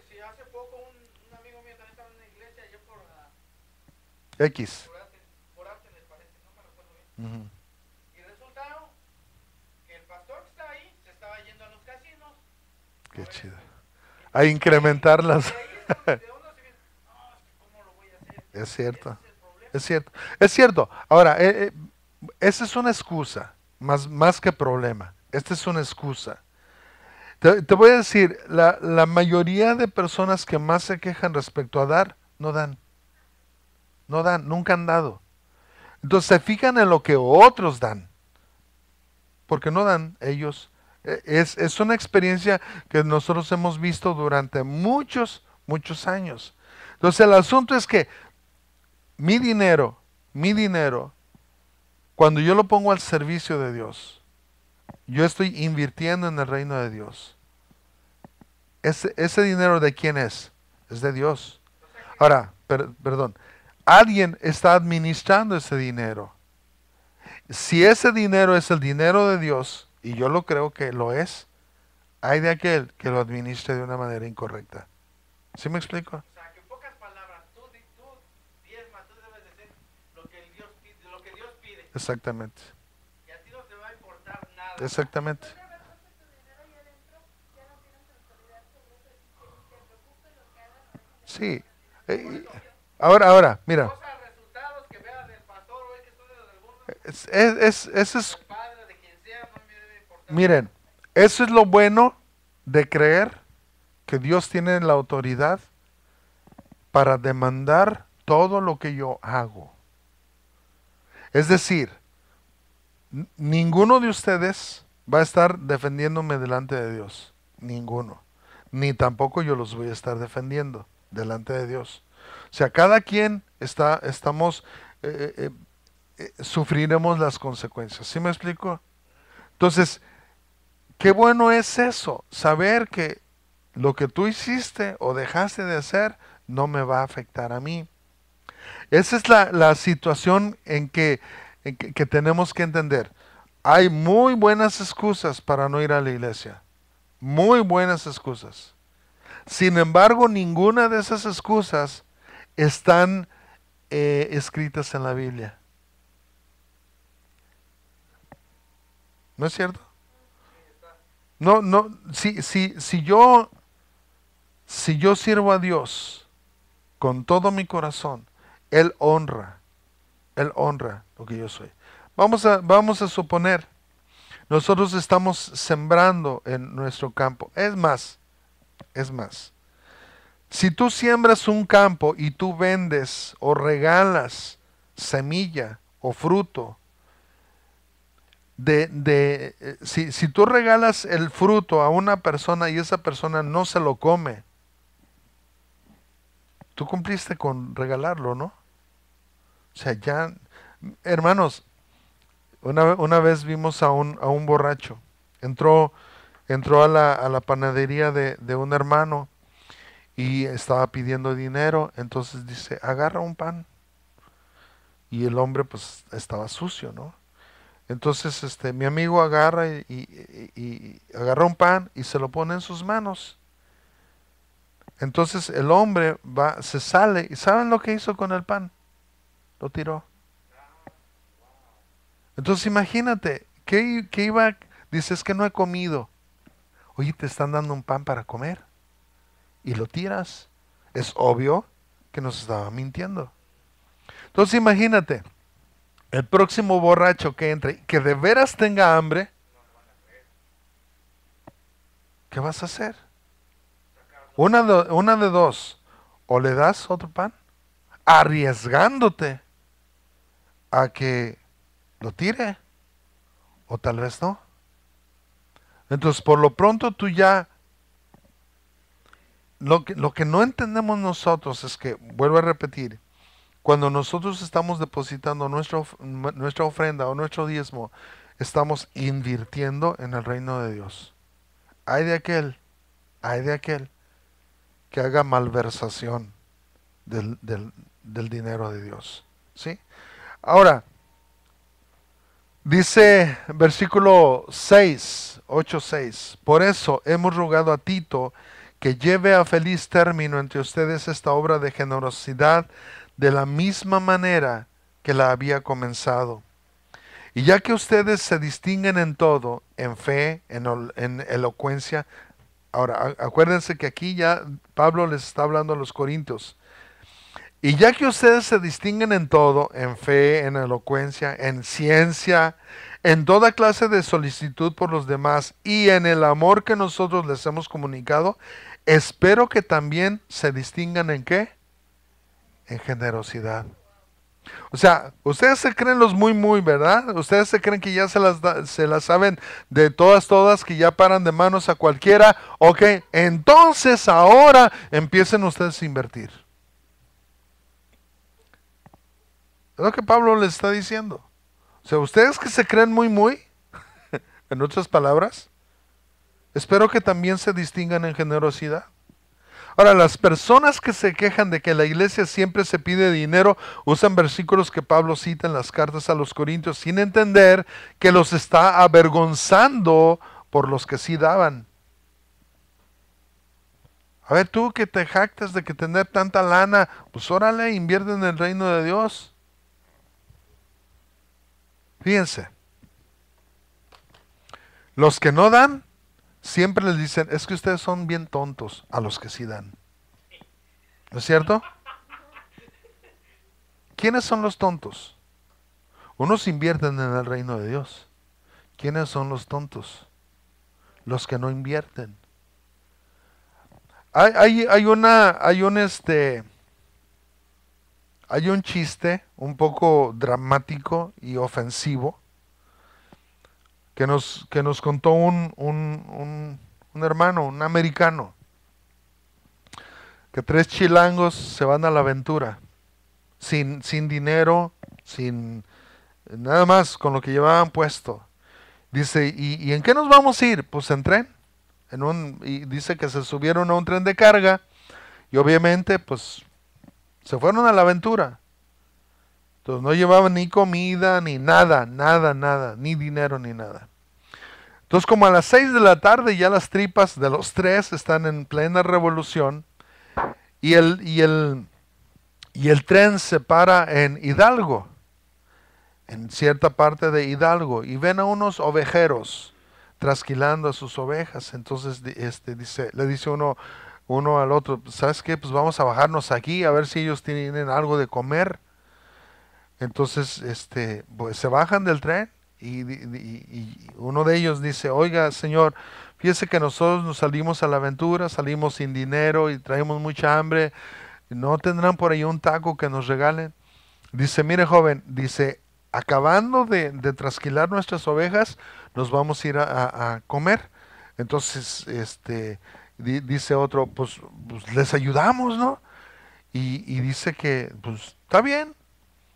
poco un, amigo mío estaba en una iglesia allá por la, X. Por, arte por arte, les parece, no me lo bien. Uh Y resultado que el pastor que está ahí se estaba yendo a los casinos. Qué chido. A incrementarlas. Es cierto. Es cierto. Es cierto. Ahora, eh, eh, esa es una excusa, más, más que problema. Esta es una excusa. Te, voy a decir, la, mayoría de personas que más se quejan respecto a dar, no dan. No dan, nunca han dado. Entonces se fijan en lo que otros dan, porque no dan ellos. E, es, es una experiencia que nosotros hemos visto durante muchos, muchos años. Entonces el asunto es que mi dinero, mi dinero, cuando yo lo pongo al servicio de Dios, yo estoy invirtiendo en el reino de Dios. Ese, ese dinero de quién es? Es de Dios. Ahora, perdón, alguien está administrando ese dinero. Si ese dinero es el dinero de Dios, y yo lo creo que lo es, hay de aquel que lo administre de una manera incorrecta. ¿Sí me explico? Exactamente. Y a ti no te va a importar nada. Exactamente. Sí. Eh, ahora, ahora, mira. es, miren, eso es lo bueno de creer que Dios tiene la autoridad para demandar todo lo que yo hago. Es decir, ninguno de ustedes va a estar defendiéndome delante de Dios. Ninguno. Ni tampoco yo los voy a estar defendiendo delante de Dios. O sea, cada quien está, estamos, eh, eh, eh, sufriremos las consecuencias. ¿Sí me explico? Entonces, qué bueno es eso, saber que lo que tú hiciste o dejaste de hacer no me va a afectar a mí. Esa es la, situación en, que, tenemos que entender. Hay muy buenas excusas para no ir a la iglesia. Muy buenas excusas. Sin embargo, ninguna de esas excusas están eh, escritas en la Biblia. ¿No es cierto? No, no, si, si, yo, si yo sirvo a Dios con todo mi corazón, él honra. Él honra lo que yo soy. Vamos a, vamos a suponer, nosotros estamos sembrando en nuestro campo. Es más, es más. Si tú siembras un campo y tú vendes o regalas semilla o fruto, de, de eh, si, tú regalas el fruto a una persona y esa persona no se lo come, tú cumpliste con regalarlo, ¿no? O sea, ya, hermanos, una, vez vimos a un, a un borracho. Entró, entró a la, panadería de, un hermano y estaba pidiendo dinero. Entonces dice, agarra un pan. Y el hombre pues estaba sucio, ¿no? Entonces este, mi amigo agarra y, agarra un pan y se lo pone en sus manos. Entonces el hombre va, se sale y ¿saben lo que hizo con el pan? Lo tiró. Entonces imagínate, que iba? Dices que no he comido. Oye, te están dando un pan para comer. Y lo tiras. Es obvio que nos estaba mintiendo. Entonces imagínate, el próximo borracho que entre, que de veras tenga hambre, ¿qué vas a hacer? Una de, una de dos, o le das otro pan, arriesgándote a que lo tire o tal vez no. Entonces, por lo pronto tú ya, lo que, lo que no entendemos nosotros es que, vuelvo a repetir, cuando nosotros estamos depositando nuestra, nuestra ofrenda o nuestro diezmo, estamos invirtiendo en el reino de Dios. Hay de aquel, hay de aquel que haga malversación del, del, del dinero de Dios. ¿Sí? Ahora, dice versículo 6, 8, 6, por eso hemos rogado a Tito que lleve a feliz término entre ustedes esta obra de generosidad de la misma manera que la había comenzado. Y ya que ustedes se distinguen en todo, en fe, en, en elocuencia, ahora acuérdense que aquí ya Pablo les está hablando a los corintios, y ya que ustedes se distinguen en todo, en fe, en elocuencia, en ciencia, en toda clase de solicitud por los demás y en el amor que nosotros les hemos comunicado, espero que también se distingan en qué? En generosidad. O sea, ustedes se creen los muy, muy, ¿verdad? Ustedes se creen que ya se las, se las saben de todas, todas, que ya paran de manos a cualquiera. Ok, entonces ahora empiecen ustedes a invertir. Es lo que Pablo le está diciendo. O sea, ustedes que se creen muy, muy, (laughs) en otras palabras, espero que también se distingan en generosidad. Ahora, las personas que se quejan de que la iglesia siempre se pide dinero usan versículos que Pablo cita en las cartas a los Corintios sin entender que los está avergonzando por los que sí daban. A ver, tú que te jactas de que tener tanta lana, pues órale, invierte en el reino de Dios. Fíjense. Los que no dan, siempre les dicen, es que ustedes son bien tontos a los que sí dan. ¿No es cierto? ¿Quiénes son los tontos? Unos invierten en el reino de Dios. ¿Quiénes son los tontos? Los que no invierten. Hay, hay, hay una, hay un este, hay un chiste un poco dramático y ofensivo que nos, que nos contó un, hermano, un americano, que tres chilangos se van a la aventura, sin, sin dinero, sin nada más, con lo que llevaban puesto. Dice, ¿y, en qué nos vamos a ir? Pues en tren. En un, y dice que se subieron a un tren de carga y obviamente pues se fueron a la aventura. Entonces no llevaban ni comida, ni nada, nada, nada, ni dinero, ni nada. Entonces como a las seis de la tarde ya las tripas de los tres están en plena revolución y el, y y el tren se para en Hidalgo, en cierta parte de Hidalgo, y ven a unos ovejeros trasquilando a sus ovejas. Entonces este, dice, le dice uno, uno al otro, pues, ¿sabes qué? Pues vamos a bajarnos aquí a ver si ellos tienen algo de comer. Entonces, este, pues se bajan del tren y, uno de ellos dice, oiga, señor, fíjese que nosotros nos salimos a la aventura, salimos sin dinero y traemos mucha hambre, ¿no tendrán por ahí un taco que nos regalen? Dice, mire joven, dice, acabando de, trasquilar nuestras ovejas, nos vamos a ir a comer. Entonces, este, dice otro, pues, pues, les ayudamos, ¿no? Y, dice que, pues está bien.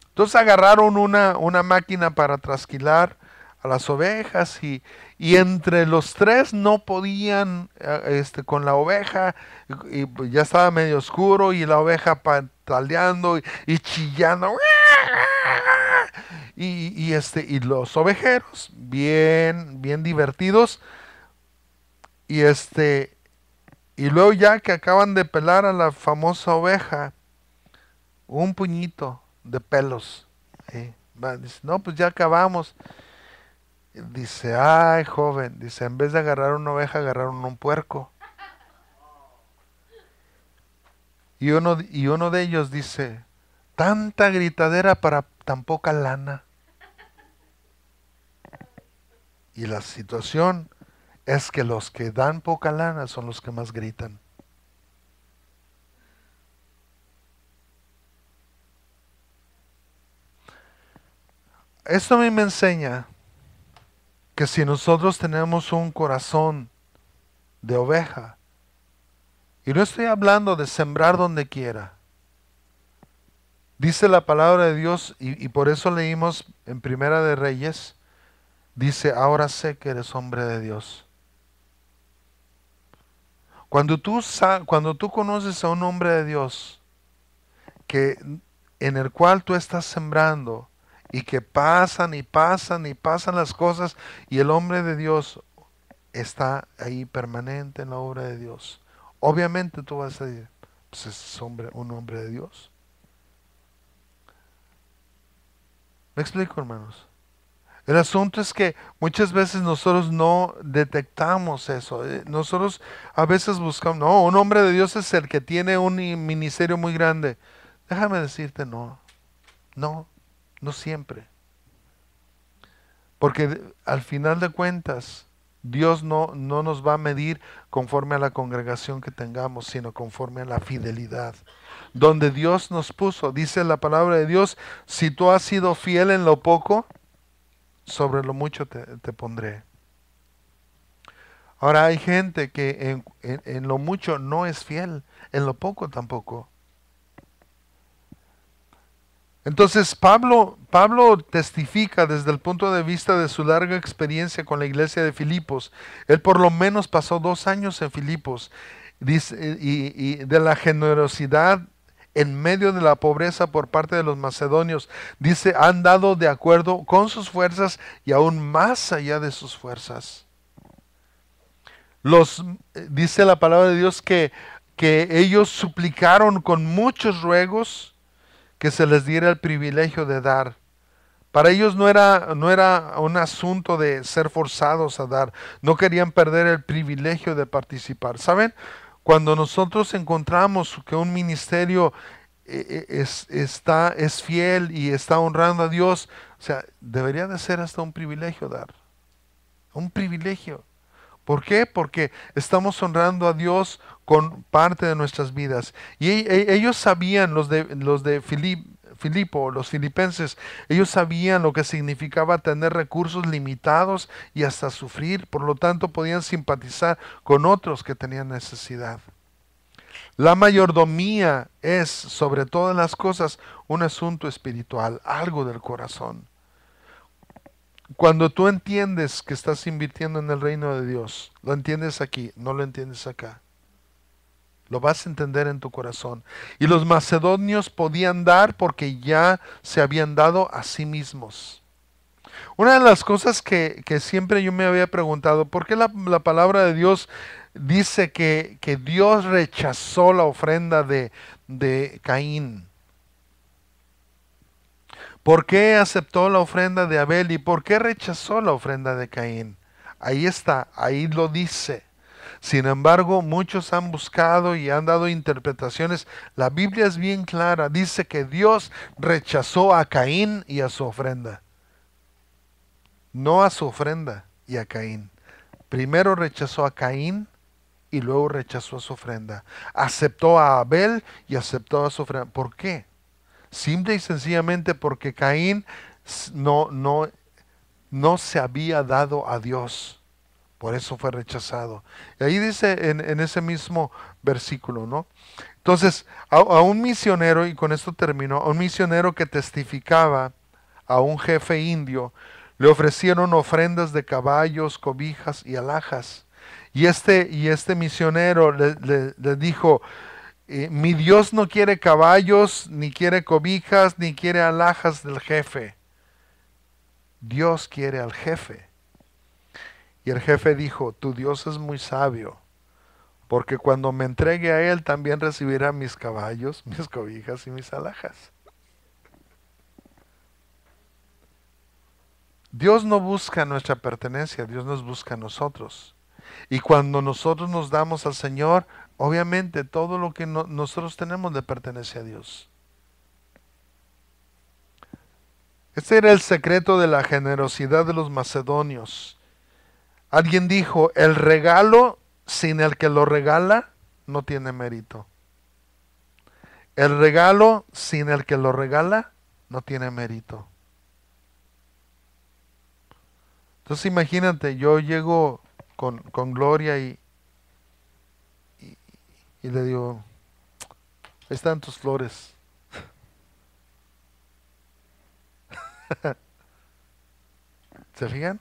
Entonces agarraron una, una máquina para trasquilar a las ovejas y, entre los tres no podían eh, este, con la oveja y, pues, ya estaba medio oscuro y la oveja pataleando y, y chillando y, este y los ovejeros bien bien divertidos y este y luego ya que acaban de pelar a la famosa oveja, un puñito de pelos. Dice, no, pues ya acabamos. Dice, ay, joven, dice, en vez de agarrar una oveja, agarraron un puerco. Y uno, y uno de ellos dice, tanta gritadera para tan poca lana. Y la situación es que los que dan poca lana son los que más gritan. Esto a mí me enseña que si nosotros tenemos un corazón de oveja, y no estoy hablando de sembrar donde quiera, dice la palabra de Dios, y, y por eso leímos en Primera de Reyes, dice, ahora sé que eres hombre de Dios cuando tú, cuando tú conoces a un hombre de Dios que, en el cual tú estás sembrando y que pasan y pasan y pasan las cosas y el hombre de Dios está ahí permanente en la obra de Dios. Obviamente tú vas a decir, pues es hombre, un hombre de Dios. ¿Me explico, hermanos? El asunto es que muchas veces nosotros no detectamos eso. Eh, nosotros a veces buscamos, no, un hombre de Dios es el que tiene un ministerio muy grande. Déjame decirte, no, no, no siempre. Porque al final de cuentas, Dios no, no nos va a medir conforme a la congregación que tengamos, sino conforme a la fidelidad. Donde Dios nos puso, dice la palabra de Dios, si tú has sido fiel en lo poco, sobre lo mucho te, pondré. Ahora hay gente que en, lo mucho no es fiel, en lo poco tampoco. Entonces Pablo, Pablo testifica desde el punto de vista de su larga experiencia con la iglesia de Filipos. Él por lo menos pasó dos años en Filipos dice, y, y de la generosidad en medio de la pobreza por parte de los macedonios. Dice, han dado de acuerdo con sus fuerzas y aún más allá de sus fuerzas. Los, eh, dice la palabra de Dios que, que ellos suplicaron con muchos ruegos que se les diera el privilegio de dar. Para ellos no era, no era un asunto de ser forzados a dar, no querían perder el privilegio de participar. ¿Saben? Cuando nosotros encontramos que un ministerio eh, eh, es, está, es fiel y está honrando a Dios, o sea, debería de ser hasta un privilegio dar. Un privilegio. ¿Por qué? Porque estamos honrando a Dios con parte de nuestras vidas. Y e, e, ellos sabían, los de, los de Filip, Filipo, los filipenses, ellos sabían lo que significaba tener recursos limitados y hasta sufrir, por lo tanto podían simpatizar con otros que tenían necesidad. La mayordomía es, sobre todas las cosas, un asunto espiritual, algo del corazón. Cuando tú entiendes que estás invirtiendo en el reino de Dios, lo entiendes aquí, no lo entiendes acá. Lo vas a entender en tu corazón. Y los macedonios podían dar porque ya se habían dado a sí mismos. Una de las cosas que, siempre yo me había preguntado, ¿por qué la, palabra de Dios dice que, Dios rechazó la ofrenda de, de Caín? ¿Por qué aceptó la ofrenda de Abel y por qué rechazó la ofrenda de Caín? Ahí está, ahí lo dice. Sin embargo, muchos han buscado y han dado interpretaciones. La Biblia es bien clara. Dice que Dios rechazó a Caín y a su ofrenda. No a su ofrenda y a Caín. Primero rechazó a Caín y luego rechazó a su ofrenda. Aceptó a Abel y aceptó a su ofrenda. ¿Por qué? Simple y sencillamente porque Caín no, no, no se había dado a Dios. Por eso fue rechazado. Y ahí dice en, ese mismo versículo, ¿no? Entonces, a, un misionero, y con esto termino, a un misionero que testificaba a un jefe indio, le ofrecieron ofrendas de caballos, cobijas y alhajas. Y este, y este misionero le, dijo, eh, mi Dios no quiere caballos, ni quiere cobijas, ni quiere alhajas del jefe. Dios quiere al jefe. Y el jefe dijo, tu Dios es muy sabio, porque cuando me entregue a Él también recibirá mis caballos, (laughs) mis cobijas y mis alhajas. Dios no busca nuestra pertenencia, Dios nos busca a nosotros. Y cuando nosotros nos damos al Señor, obviamente todo lo que nosotros tenemos le pertenece a Dios. Este era el secreto de la generosidad de los macedonios. Alguien dijo, el regalo sin el que lo regala no tiene mérito. El regalo sin el que lo regala no tiene mérito. Entonces imagínate, yo llego con, Gloria y, y, le digo, ahí están tus flores. (laughs) ¿Se fijan?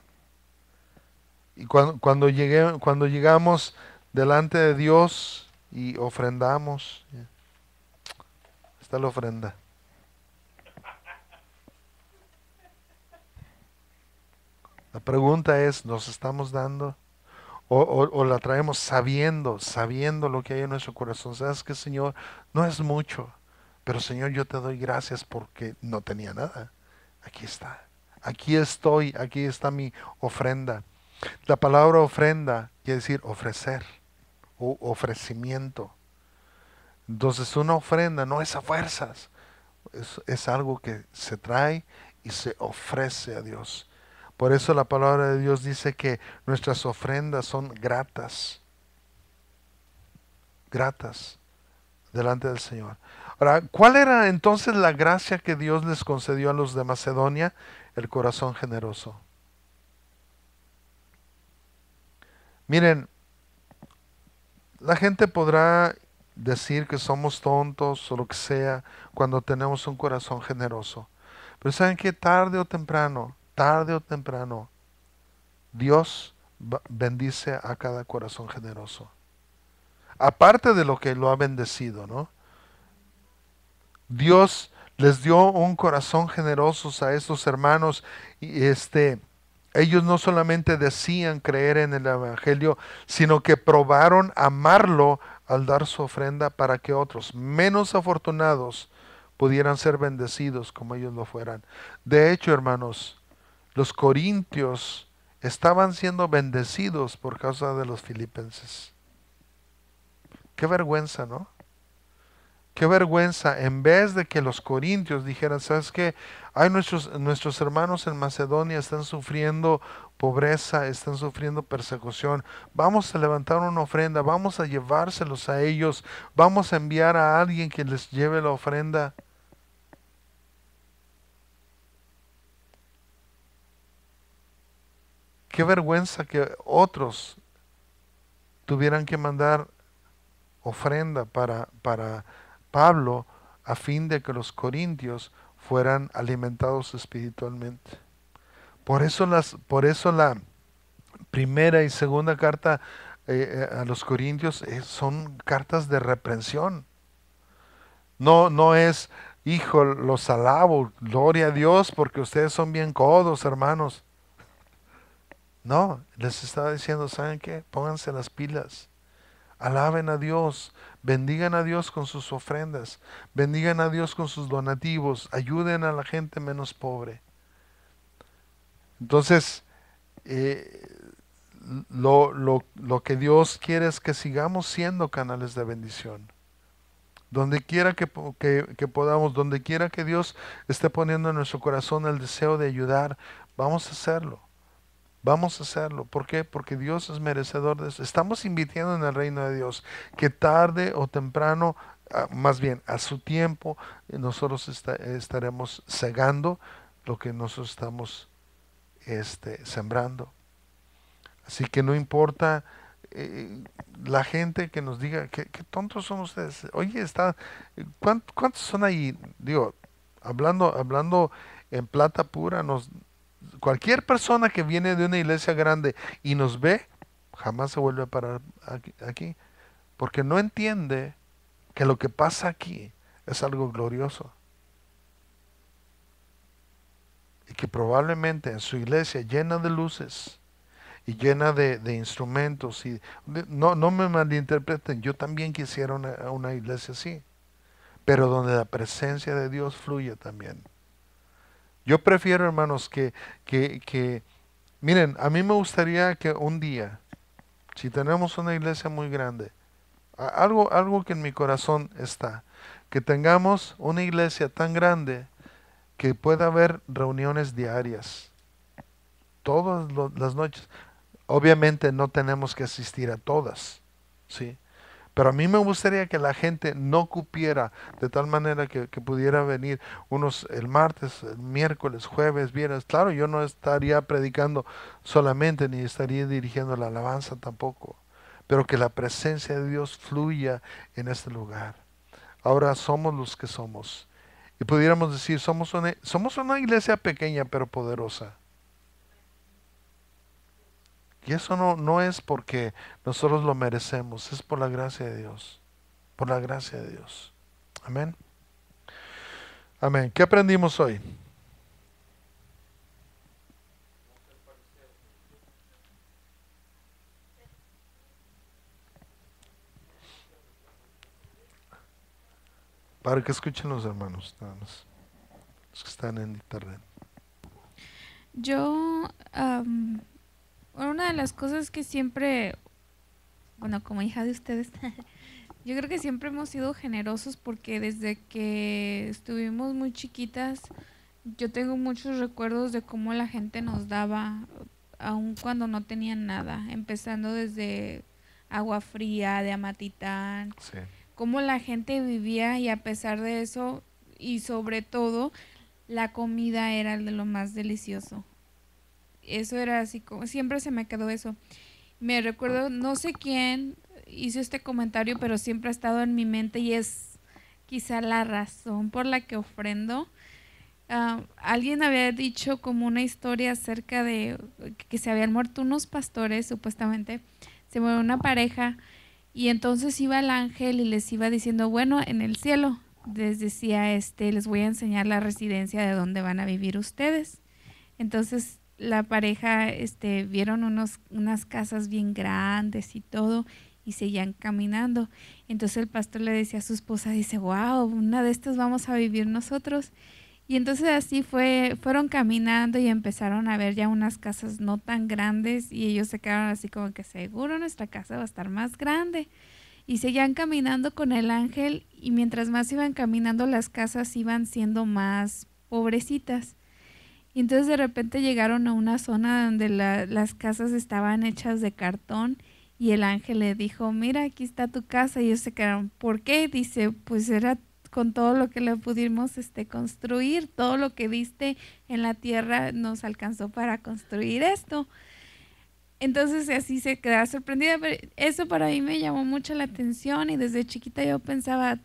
Y cuando, cuando, cuando llegamos delante de Dios y ofrendamos, está la ofrenda. La pregunta es, ¿nos estamos dando? O, o, la traemos sabiendo, sabiendo lo que hay en nuestro corazón. Sabes que, Señor, no es mucho, pero Señor, yo te doy gracias porque no tenía nada. Aquí está, aquí estoy, aquí está mi ofrenda. La palabra ofrenda quiere decir ofrecer o ofrecimiento. Entonces una ofrenda no es a fuerzas, es, es, algo que se trae y se ofrece a Dios. Por eso la palabra de Dios dice que nuestras ofrendas son gratas, gratas delante del Señor. Ahora, ¿cuál era entonces la gracia que Dios les concedió a los de Macedonia? El corazón generoso. Miren, la gente podrá decir que somos tontos o lo que sea cuando tenemos un corazón generoso. Pero saben que tarde o temprano, tarde o temprano, Dios bendice a cada corazón generoso. Aparte de lo que lo ha bendecido, ¿no? Dios les dio un corazón generoso a estos hermanos y este ellos no solamente decían creer en el Evangelio, sino que probaron amarlo al dar su ofrenda para que otros menos afortunados pudieran ser bendecidos como ellos lo fueran. De hecho, hermanos, los corintios estaban siendo bendecidos por causa de los filipenses. Qué vergüenza, ¿no? Qué vergüenza, en vez de que los corintios dijeran, ¿sabes qué? Hay nuestros, nuestros hermanos en Macedonia están sufriendo pobreza, están sufriendo persecución. Vamos a levantar una ofrenda, vamos a llevárselos a ellos, vamos a enviar a alguien que les lleve la ofrenda. Qué vergüenza que otros tuvieran que mandar ofrenda para, para Pablo a fin de que los corintios fueran alimentados espiritualmente. Por eso, las, por eso la primera y segunda carta eh, eh, a los corintios eh, son cartas de reprensión. No, no es, hijo, los alabo, gloria a Dios, porque ustedes son bien codos, hermanos. No, les estaba diciendo, ¿saben qué? Pónganse las pilas, alaben a Dios, Bendigan a Dios con sus ofrendas. Bendigan a Dios con sus donativos. Ayuden a la gente menos pobre. Entonces, eh, lo, que Dios quiere es que sigamos siendo canales de bendición. Donde quiera que, que, podamos, donde quiera que Dios esté poniendo en nuestro corazón el deseo de ayudar, vamos a hacerlo. Vamos a hacerlo. ¿Por qué? Porque Dios es merecedor de eso. Estamos invirtiendo en el reino de Dios, que tarde o temprano, ah, más bien a su tiempo, eh, nosotros estaremos cegando lo que nosotros estamos este, sembrando. Así que no importa eh, la gente que nos diga, ¿qué, tontos son ustedes? Oye, está, eh, ¿cuántos son ahí? Digo, hablando, hablando en plata pura, nos, cualquier persona que viene de una iglesia grande y nos ve, jamás se vuelve a parar aquí, porque no entiende que lo que pasa aquí es algo glorioso. Y que probablemente en su iglesia llena de luces y llena de, instrumentos, y no, no me malinterpreten, yo también quisiera una, una iglesia así, pero donde la presencia de Dios fluye también. Yo prefiero, hermanos, que, que, que, miren, a mí me gustaría que un día, si tenemos una iglesia muy grande, algo, algo que en mi corazón está, que tengamos una iglesia tan grande que pueda haber reuniones diarias, todas las noches. Obviamente no tenemos que asistir a todas, ¿sí? Pero a mí me gustaría que la gente no cupiera de tal manera que, pudiera venir unos el martes, el miércoles, jueves, viernes. Claro, yo no estaría predicando solamente ni estaría dirigiendo la alabanza tampoco, pero que la presencia de Dios fluya en este lugar. Ahora somos los que somos. Y pudiéramos decir, somos somos una iglesia pequeña pero poderosa. Y eso no, no es porque nosotros lo merecemos, es por la gracia de Dios. Por la gracia de Dios. Amén. Amén. ¿Qué aprendimos hoy? Para que escuchen los hermanos, nada más, los que están en internet. Yo una de las cosas que siempre, bueno, como hija de ustedes, (laughs) yo creo que siempre hemos sido generosos porque desde que estuvimos muy chiquitas, yo tengo muchos recuerdos de cómo la gente nos daba, aun cuando no tenían nada, empezando desde agua fría, de amatitán, cómo la gente vivía y a pesar de eso, y sobre todo, la comida era de lo más delicioso eso era así como, siempre se me quedó eso. Me recuerdo, no sé quién hizo este comentario, pero siempre ha estado en mi mente y es quizá la razón por la que ofrendo. Ah, alguien había dicho como una historia acerca de que se habían muerto unos pastores, supuestamente, se murió una pareja y entonces iba el ángel y les iba diciendo, bueno, en el cielo, les decía, este, les voy a enseñar la residencia de donde van a vivir ustedes. Entonces la pareja este, vieron unos, unas casas bien grandes y todo y seguían caminando. Entonces el pastor le decía a su esposa, dice, wow, una de estas vamos a vivir nosotros. Y entonces así fue, fueron caminando y empezaron a ver ya unas casas no tan grandes y ellos se quedaron así como que seguro nuestra casa va a estar más grande. Y seguían caminando con el ángel y mientras más iban caminando las casas iban siendo más pobrecitas. Y entonces de repente llegaron a una zona donde las casas estaban hechas de cartón y el ángel le dijo, mira, aquí está tu casa. Y ellos se quedaron, ¿por qué? Dice, pues era con todo lo que le pudimos este, construir, todo lo que viste en la tierra nos alcanzó para construir esto. Entonces así se quedaba sorprendida. Pero eso para mí me llamó mucho la atención y desde chiquita yo pensaba,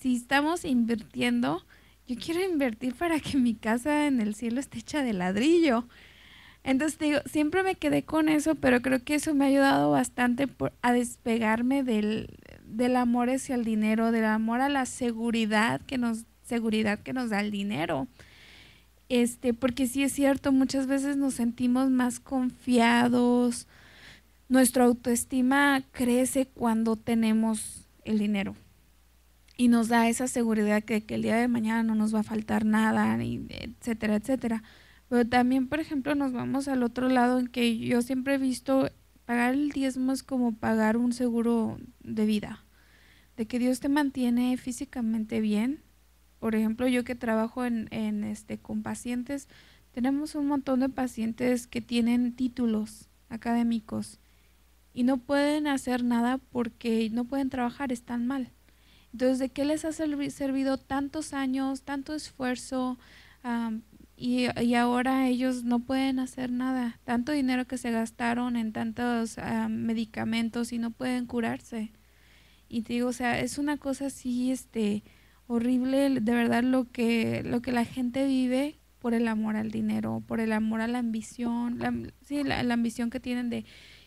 si estamos invirtiendo yo quiero invertir para que mi casa en el cielo esté hecha de ladrillo. Entonces digo, siempre me quedé con eso, pero creo que eso me ha ayudado bastante a despegarme del, del amor hacia el dinero, del amor a la seguridad que nos, seguridad que nos da el dinero. Este, porque sí es cierto, muchas veces nos sentimos más confiados, nuestra autoestima crece cuando tenemos el dinero y nos da esa seguridad que, el día de mañana no nos va a faltar nada, etcétera, etcétera. Pero también, por ejemplo, nos vamos al otro lado en que yo siempre he visto pagar el diezmo es como pagar un seguro de vida, de que Dios te mantiene físicamente bien. Por ejemplo, yo que trabajo en este con pacientes, tenemos un montón de pacientes que tienen títulos académicos y no pueden hacer nada porque no pueden trabajar, están mal desde qué les ha servido tantos años, tanto esfuerzo y, ahora ellos no pueden hacer nada, tanto dinero que se gastaron en tantos medicamentos y no pueden curarse. Y te digo, o sea, es una cosa así este, horrible, de verdad, lo que, lo que la gente vive por el amor al dinero, por el amor a la ambición, la ambición que tienen de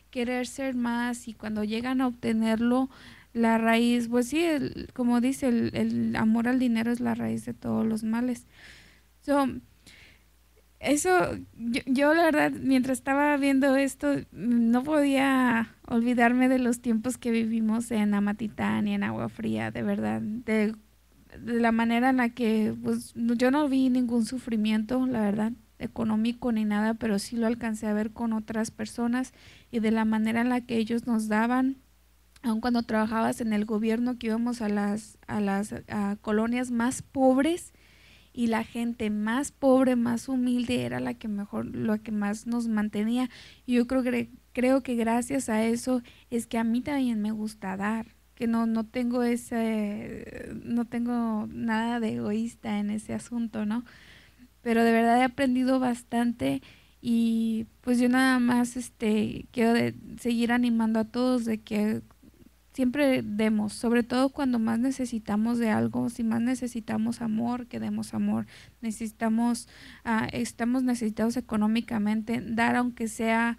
querer ser más y cuando llegan a obtenerlo, la raíz, pues sí, como dice, el, amor al dinero es la raíz de todos los males. eso, yo, yo, la verdad, mientras estaba viendo esto, no podía olvidarme de los tiempos que vivimos en Amatitán y en Agua Fría, de verdad, de, de la manera en la que, pues yo no vi ningún sufrimiento, la verdad, económico ni nada, pero sí lo alcancé a ver con otras personas y de la manera en la que ellos nos daban aun cuando trabajabas en el gobierno, que íbamos a las, a las colonias más pobres y la gente más pobre, más humilde era la que mejor, lo que más nos mantenía. Y yo creo que, creo que gracias a eso es que a mí también me gusta dar, que no, no tengo ese, no tengo nada de egoísta en ese asunto, ¿no? Pero de verdad he aprendido bastante y pues yo nada más este quiero seguir animando a todos de que siempre demos, sobre todo cuando más necesitamos de algo, si más necesitamos amor, que demos amor, necesitamos, ah, estamos necesitados económicamente, dar aunque sea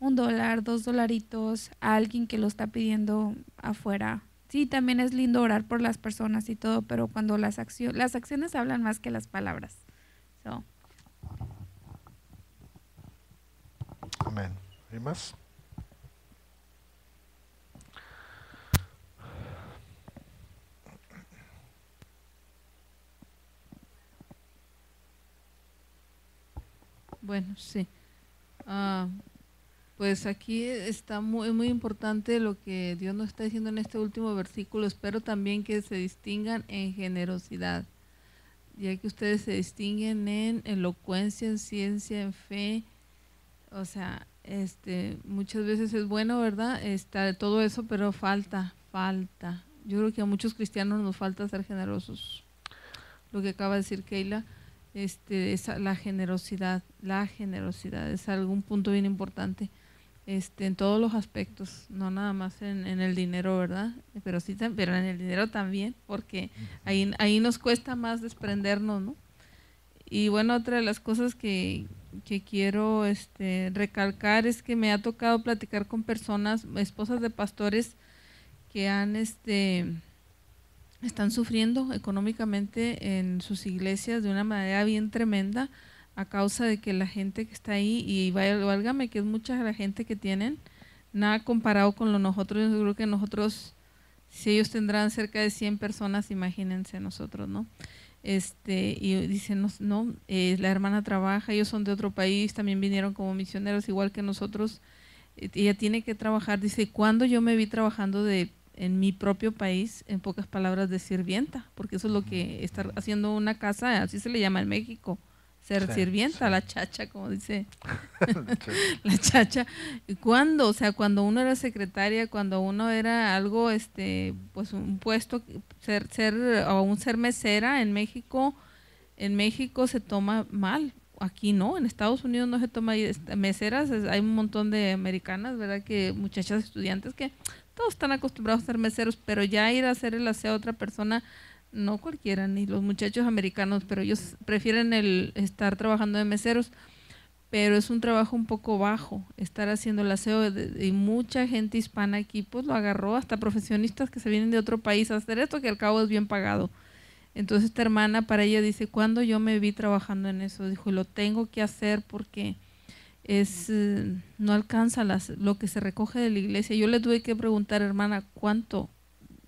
un dólar, dos dolaritos a alguien que lo está pidiendo afuera. Sí, también es lindo orar por las personas y todo, pero cuando las acciones, las acciones hablan más que las palabras. Amén. ¿Y más? Bueno, sí. Ah, pues aquí está muy, muy importante lo que Dios nos está diciendo en este último versículo. Espero también que se distingan en generosidad, ya que ustedes se distinguen en elocuencia, en ciencia, en fe. O sea, este, muchas veces es bueno, ¿verdad? Está todo eso, pero falta, falta. Yo creo que a muchos cristianos nos falta ser generosos. Lo que acaba de decir Keila este, la generosidad. La generosidad es algún punto bien importante este, en todos los aspectos, no nada más en, el dinero, ¿verdad? Pero sí, pero en el dinero también, porque ahí, ahí nos cuesta más desprendernos, ¿no? Y bueno, otra de las cosas que, que quiero este, recalcar es que me ha tocado platicar con personas, esposas de pastores, que han este, están sufriendo económicamente en sus iglesias de una manera bien tremenda a causa de que la gente que está ahí, y válgame que es mucha la gente que tienen, nada comparado con lo nosotros, yo creo que nosotros, si ellos tendrán cerca de 100 personas, imagínense nosotros, ¿no? Este, y dicen, no, no eh, la hermana trabaja, ellos son de otro país, también vinieron como misioneros, igual que nosotros, ella tiene que trabajar, dice, ¿cuándo yo me vi trabajando de en mi propio país, en pocas palabras, de sirvienta, porque eso es lo que está haciendo una casa, así se le llama en México, ser sirvienta, la chacha, como dice (laughs) (laughs) la chacha. ¿Cuándo? O sea, cuando uno era secretaria, cuando uno era algo, este, pues un puesto, ser, ser, o un ser mesera en México, en México se toma mal, aquí no, en Estados Unidos no se toma este, meseras, hay un montón de americanas, ¿verdad? Que muchachas estudiantes que todos están acostumbrados a ser meseros, pero ya ir a hacer el aseo a otra persona, no cualquiera, ni los muchachos americanos, pero ellos prefieren el estar trabajando de meseros, pero es un trabajo un poco bajo, estar haciendo el aseo y mucha gente hispana aquí pues lo agarró, hasta profesionistas que se vienen de otro país a hacer esto que al cabo es bien pagado. Entonces esta hermana para ella dice, cuando yo me vi trabajando en eso? Dijo, lo tengo que hacer porque es eh, no alcanza las, lo que se recoge de la iglesia. Yo le tuve que preguntar, hermana, ¿cuánto?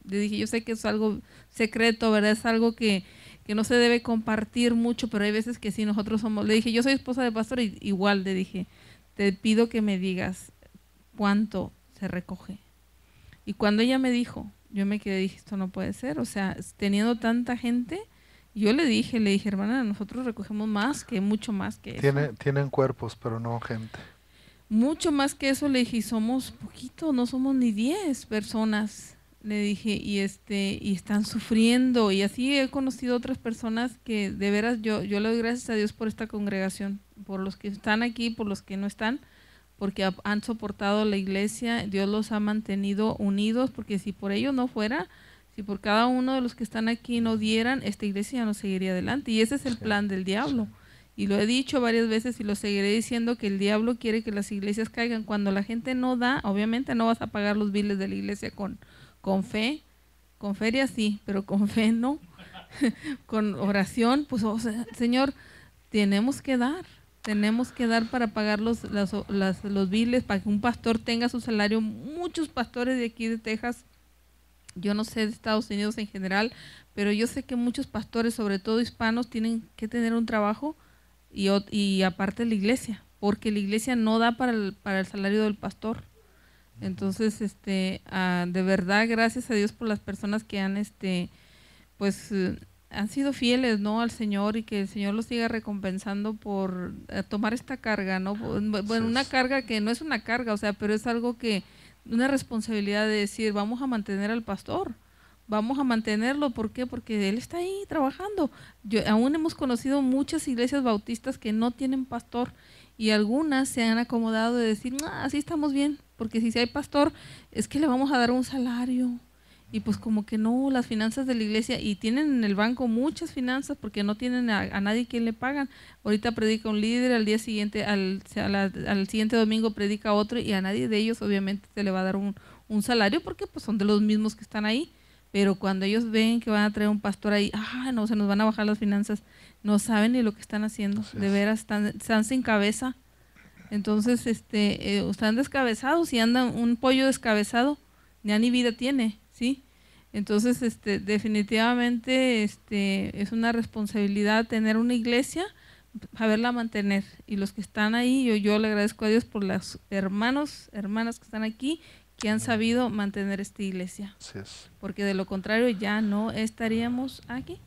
Le dije, yo sé que es algo secreto, ¿verdad? Es algo que, que no se debe compartir mucho, pero hay veces que sí, nosotros somos... Le dije, yo soy esposa de pastor, y, igual le dije, te pido que me digas cuánto se recoge. Y cuando ella me dijo, yo me quedé, dije, esto no puede ser, o sea, teniendo tanta gente, yo le dije, le dije, hermana, nosotros recogemos más que mucho más que eso. Tienen cuerpos, pero no gente. Mucho más que eso, le dije, y somos poquito, no somos ni 10 personas. Le dije, y este, y están sufriendo. Y así he conocido otras personas que de veras yo, yo le doy gracias a Dios por esta congregación, por los que están aquí, por los que no están, porque han soportado la iglesia, Dios los ha mantenido unidos, porque si por ello no fuera, y por cada uno de los que están aquí no dieran, esta iglesia no seguiría adelante. Y ese es el plan del diablo. Y lo he dicho varias veces y lo seguiré diciendo que el diablo quiere que las iglesias caigan. Cuando la gente no da, obviamente no vas a pagar los biles de la iglesia con, con fe. Con feria sí, pero con fe no. (laughs) con oración, pues Señor, tenemos que dar. Tenemos que dar para pagar los, los biles, para que un pastor tenga su salario. Muchos pastores de aquí de Texas yo no sé de Estados Unidos en general, pero yo sé que muchos pastores, sobre todo hispanos, tienen que tener un trabajo y, aparte la iglesia, porque la iglesia no da para el, para el salario del pastor. Entonces, este, ah, de verdad, gracias a Dios por las personas que han, este, pues, eh, han sido fieles, ¿no? Al Señor y que el Señor los siga recompensando por eh, tomar esta carga, ¿no? Bueno, una carga que no es una carga, o sea, pero es algo que, una responsabilidad de decir, vamos a mantener al pastor, vamos a mantenerlo, ¿por qué? Porque él está ahí trabajando. Yo, aún hemos conocido muchas iglesias bautistas que no tienen pastor y algunas se han acomodado de decir, ah, así estamos bien, porque si hay pastor, es que le vamos a dar un salario, y pues como que no, las finanzas de la iglesia, y tienen en el banco muchas finanzas porque no tienen a, nadie quien le pagan. Ahorita predica un líder, al día siguiente, al, al siguiente domingo predica otro, y a nadie de ellos obviamente se le va a dar un, salario porque pues son de los mismos que están ahí. Pero cuando ellos ven que van a traer un pastor ahí, ah, no, se nos van a bajar las finanzas, no saben ni lo que están haciendo, de veras, están, están, sin cabeza. Entonces, este, eh, están descabezados y andan un pollo descabezado, ya ni vida tiene. ¿sí? Entonces, este, definitivamente este, es una responsabilidad tener una iglesia, saberla mantener. Y los que están ahí, yo, yo le agradezco a Dios por los hermanos, hermanas que están aquí, que han sabido mantener esta iglesia. Porque de lo contrario ya no estaríamos aquí.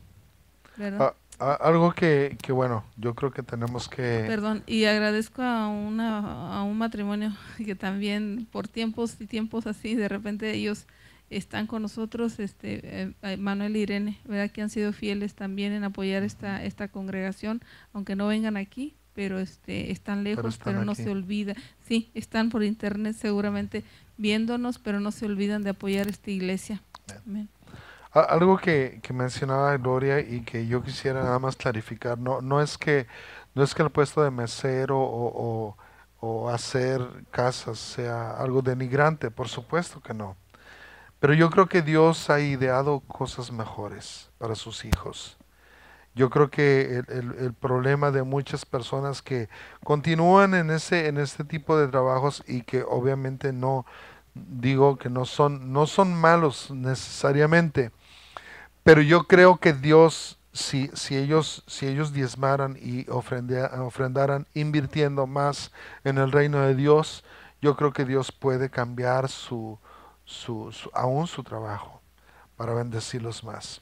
Ah, ah, algo que, que, bueno, yo creo que tenemos que... Perdón, y agradezco a, una, a un matrimonio (laughs) que también por tiempos y tiempos así, de repente ellos están con nosotros, este, eh, eh, Manuel y Irene, ¿verdad? que han sido fieles también en apoyar esta, esta congregación, aunque no vengan aquí, pero este, están lejos, pero, no se olvida. Sí, están por internet seguramente viéndonos, pero no se olvidan de apoyar esta iglesia. Algo que, mencionaba Gloria y que yo quisiera nada más clarificar, no, no, es, que, no es que el puesto de mesero o hacer casas sea algo denigrante, por supuesto que no. Pero yo creo que Dios ha ideado cosas mejores para sus hijos. Yo creo que el, problema de muchas personas que continúan en, ese, en este tipo de trabajos y que obviamente no, digo que no son, no son malos necesariamente, pero yo creo que Dios, si, si, ellos, si ellos diezmaran y ofrendaran invirtiendo más en el reino de Dios, yo creo que Dios puede cambiar su, su, aún su trabajo para bendecirlos más.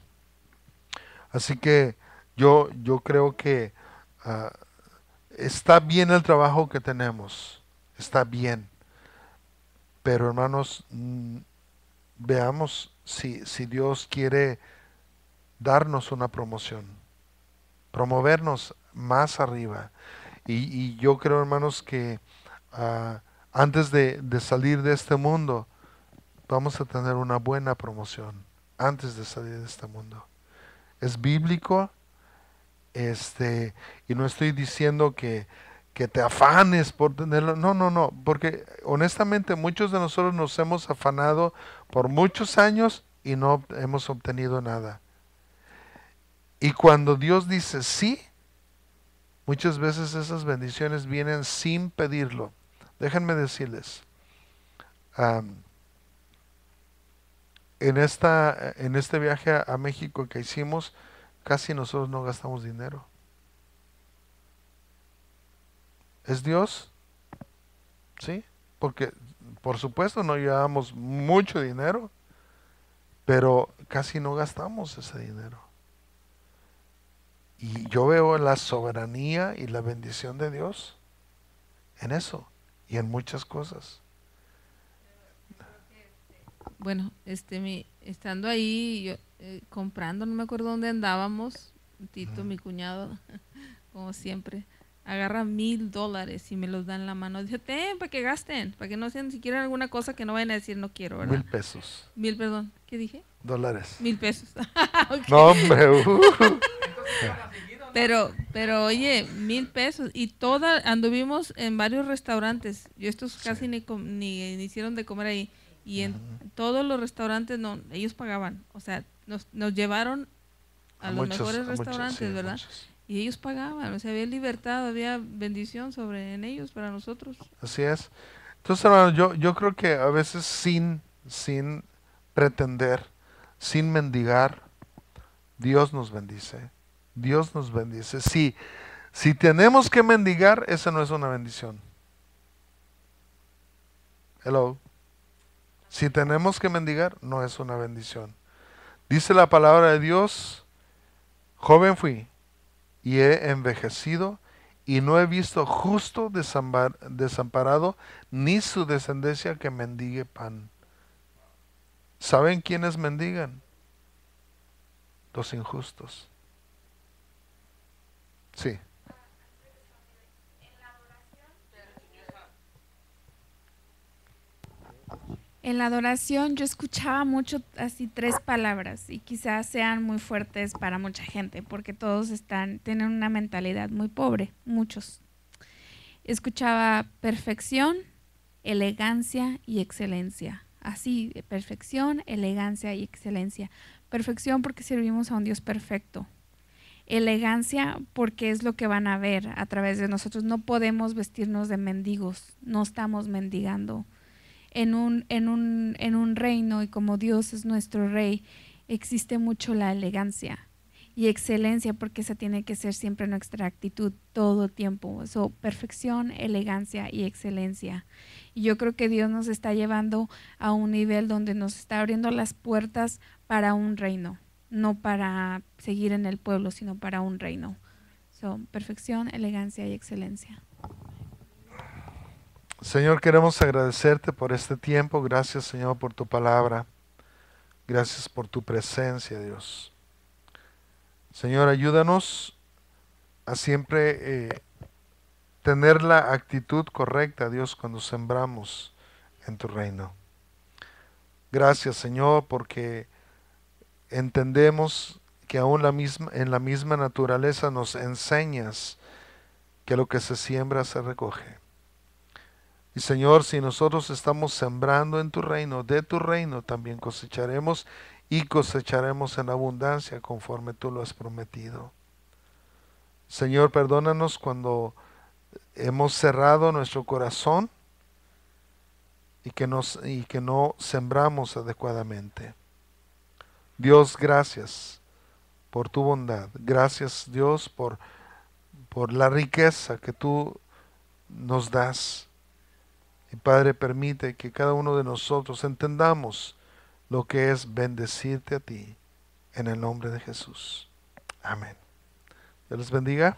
Así que yo, yo creo que ah, está bien el trabajo que tenemos, está bien. Pero hermanos, mm, veamos si, si Dios quiere darnos una promoción, promovernos más arriba. Y, yo creo, hermanos, que ah, antes de, salir de este mundo, vamos a tener una buena promoción antes de salir de este mundo. Es bíblico, este, y no estoy diciendo que, te afanes por tenerlo, no, no, no, porque honestamente muchos de nosotros nos hemos afanado por muchos años y no hemos obtenido nada. Y cuando Dios dice sí, muchas veces esas bendiciones vienen sin pedirlo. Déjenme decirles en, esta, en este viaje a, México que hicimos, casi nosotros no gastamos dinero. ¿Es Dios? ¿Sí? Porque, por supuesto, no llevamos mucho dinero, pero casi no gastamos ese dinero. Y yo veo la soberanía y la bendición de Dios en eso y en muchas cosas bueno, este, estando ahí, yo eh, comprando, no me acuerdo dónde andábamos, Tito, mi cuñado, (laughs) como siempre, agarra mil dólares y me los da en la mano. Dice, ten, para que gasten, para que no sean siquiera alguna cosa que no vayan a decir no quiero, ¿verdad? Mil pesos. Mil, perdón, ¿qué dije? Dólares. Mil pesos. (laughs) No, hombre. Uh. pero, pero oye, mil pesos. Y toda, anduvimos en varios restaurantes. Yo estos casi ni, ni hicieron de comer ahí y en todos los restaurantes, no, ellos pagaban. O sea, nos, nos llevaron a, los mejores restaurantes, ¿verdad? Y ellos pagaban, o sea, había libertad, había bendición sobre en ellos para nosotros. Así es. Entonces, hermano, yo, yo creo que a veces sin, sin pretender, sin mendigar, Dios nos bendice. Dios nos bendice. Si, si tenemos que mendigar, esa no es una bendición. Hello. Si tenemos que mendigar, no es una bendición. Dice la palabra de Dios, joven fui y he envejecido y no he visto justo desamparado ni su descendencia que mendigue pan. ¿Saben quiénes mendigan? Los injustos. Sí. En en la adoración yo escuchaba mucho así tres palabras y quizás sean muy fuertes para mucha gente porque todos están tienen una mentalidad muy pobre, muchos. Escuchaba perfección, elegancia y excelencia. Así, perfección, elegancia y excelencia. Perfección porque servimos a un Dios perfecto. Elegancia porque es lo que van a ver a través de nosotros. No podemos vestirnos de mendigos, no estamos mendigando en un, en un, un reino y como Dios es nuestro rey, existe mucho la elegancia y excelencia, porque esa tiene que ser siempre nuestra actitud todo tiempo. So, perfección, elegancia y excelencia. Y yo creo que Dios nos está llevando a un nivel donde nos está abriendo las puertas para un reino, no para seguir en el pueblo, sino para un reino. So, perfección, elegancia y excelencia. Señor, queremos agradecerte por este tiempo. Gracias, Señor, por tu palabra. Gracias por tu presencia, Dios. Señor, ayúdanos a siempre eh, tener la actitud correcta, Dios, cuando sembramos en tu reino. Gracias, Señor, porque entendemos que aún la misma, en la misma naturaleza nos enseñas que lo que se siembra se recoge. Y Señor, si nosotros estamos sembrando en tu reino, de tu reino también cosecharemos y cosecharemos en abundancia conforme tú lo has prometido. Señor, perdónanos cuando hemos cerrado nuestro corazón y que, nos, y que no sembramos adecuadamente. Dios, gracias por tu bondad. Gracias, Dios, por, por la riqueza que tú nos das y Padre, permite que cada uno de nosotros entendamos lo que es bendecirte a ti en el nombre de Jesús. Amén. Dios les bendiga.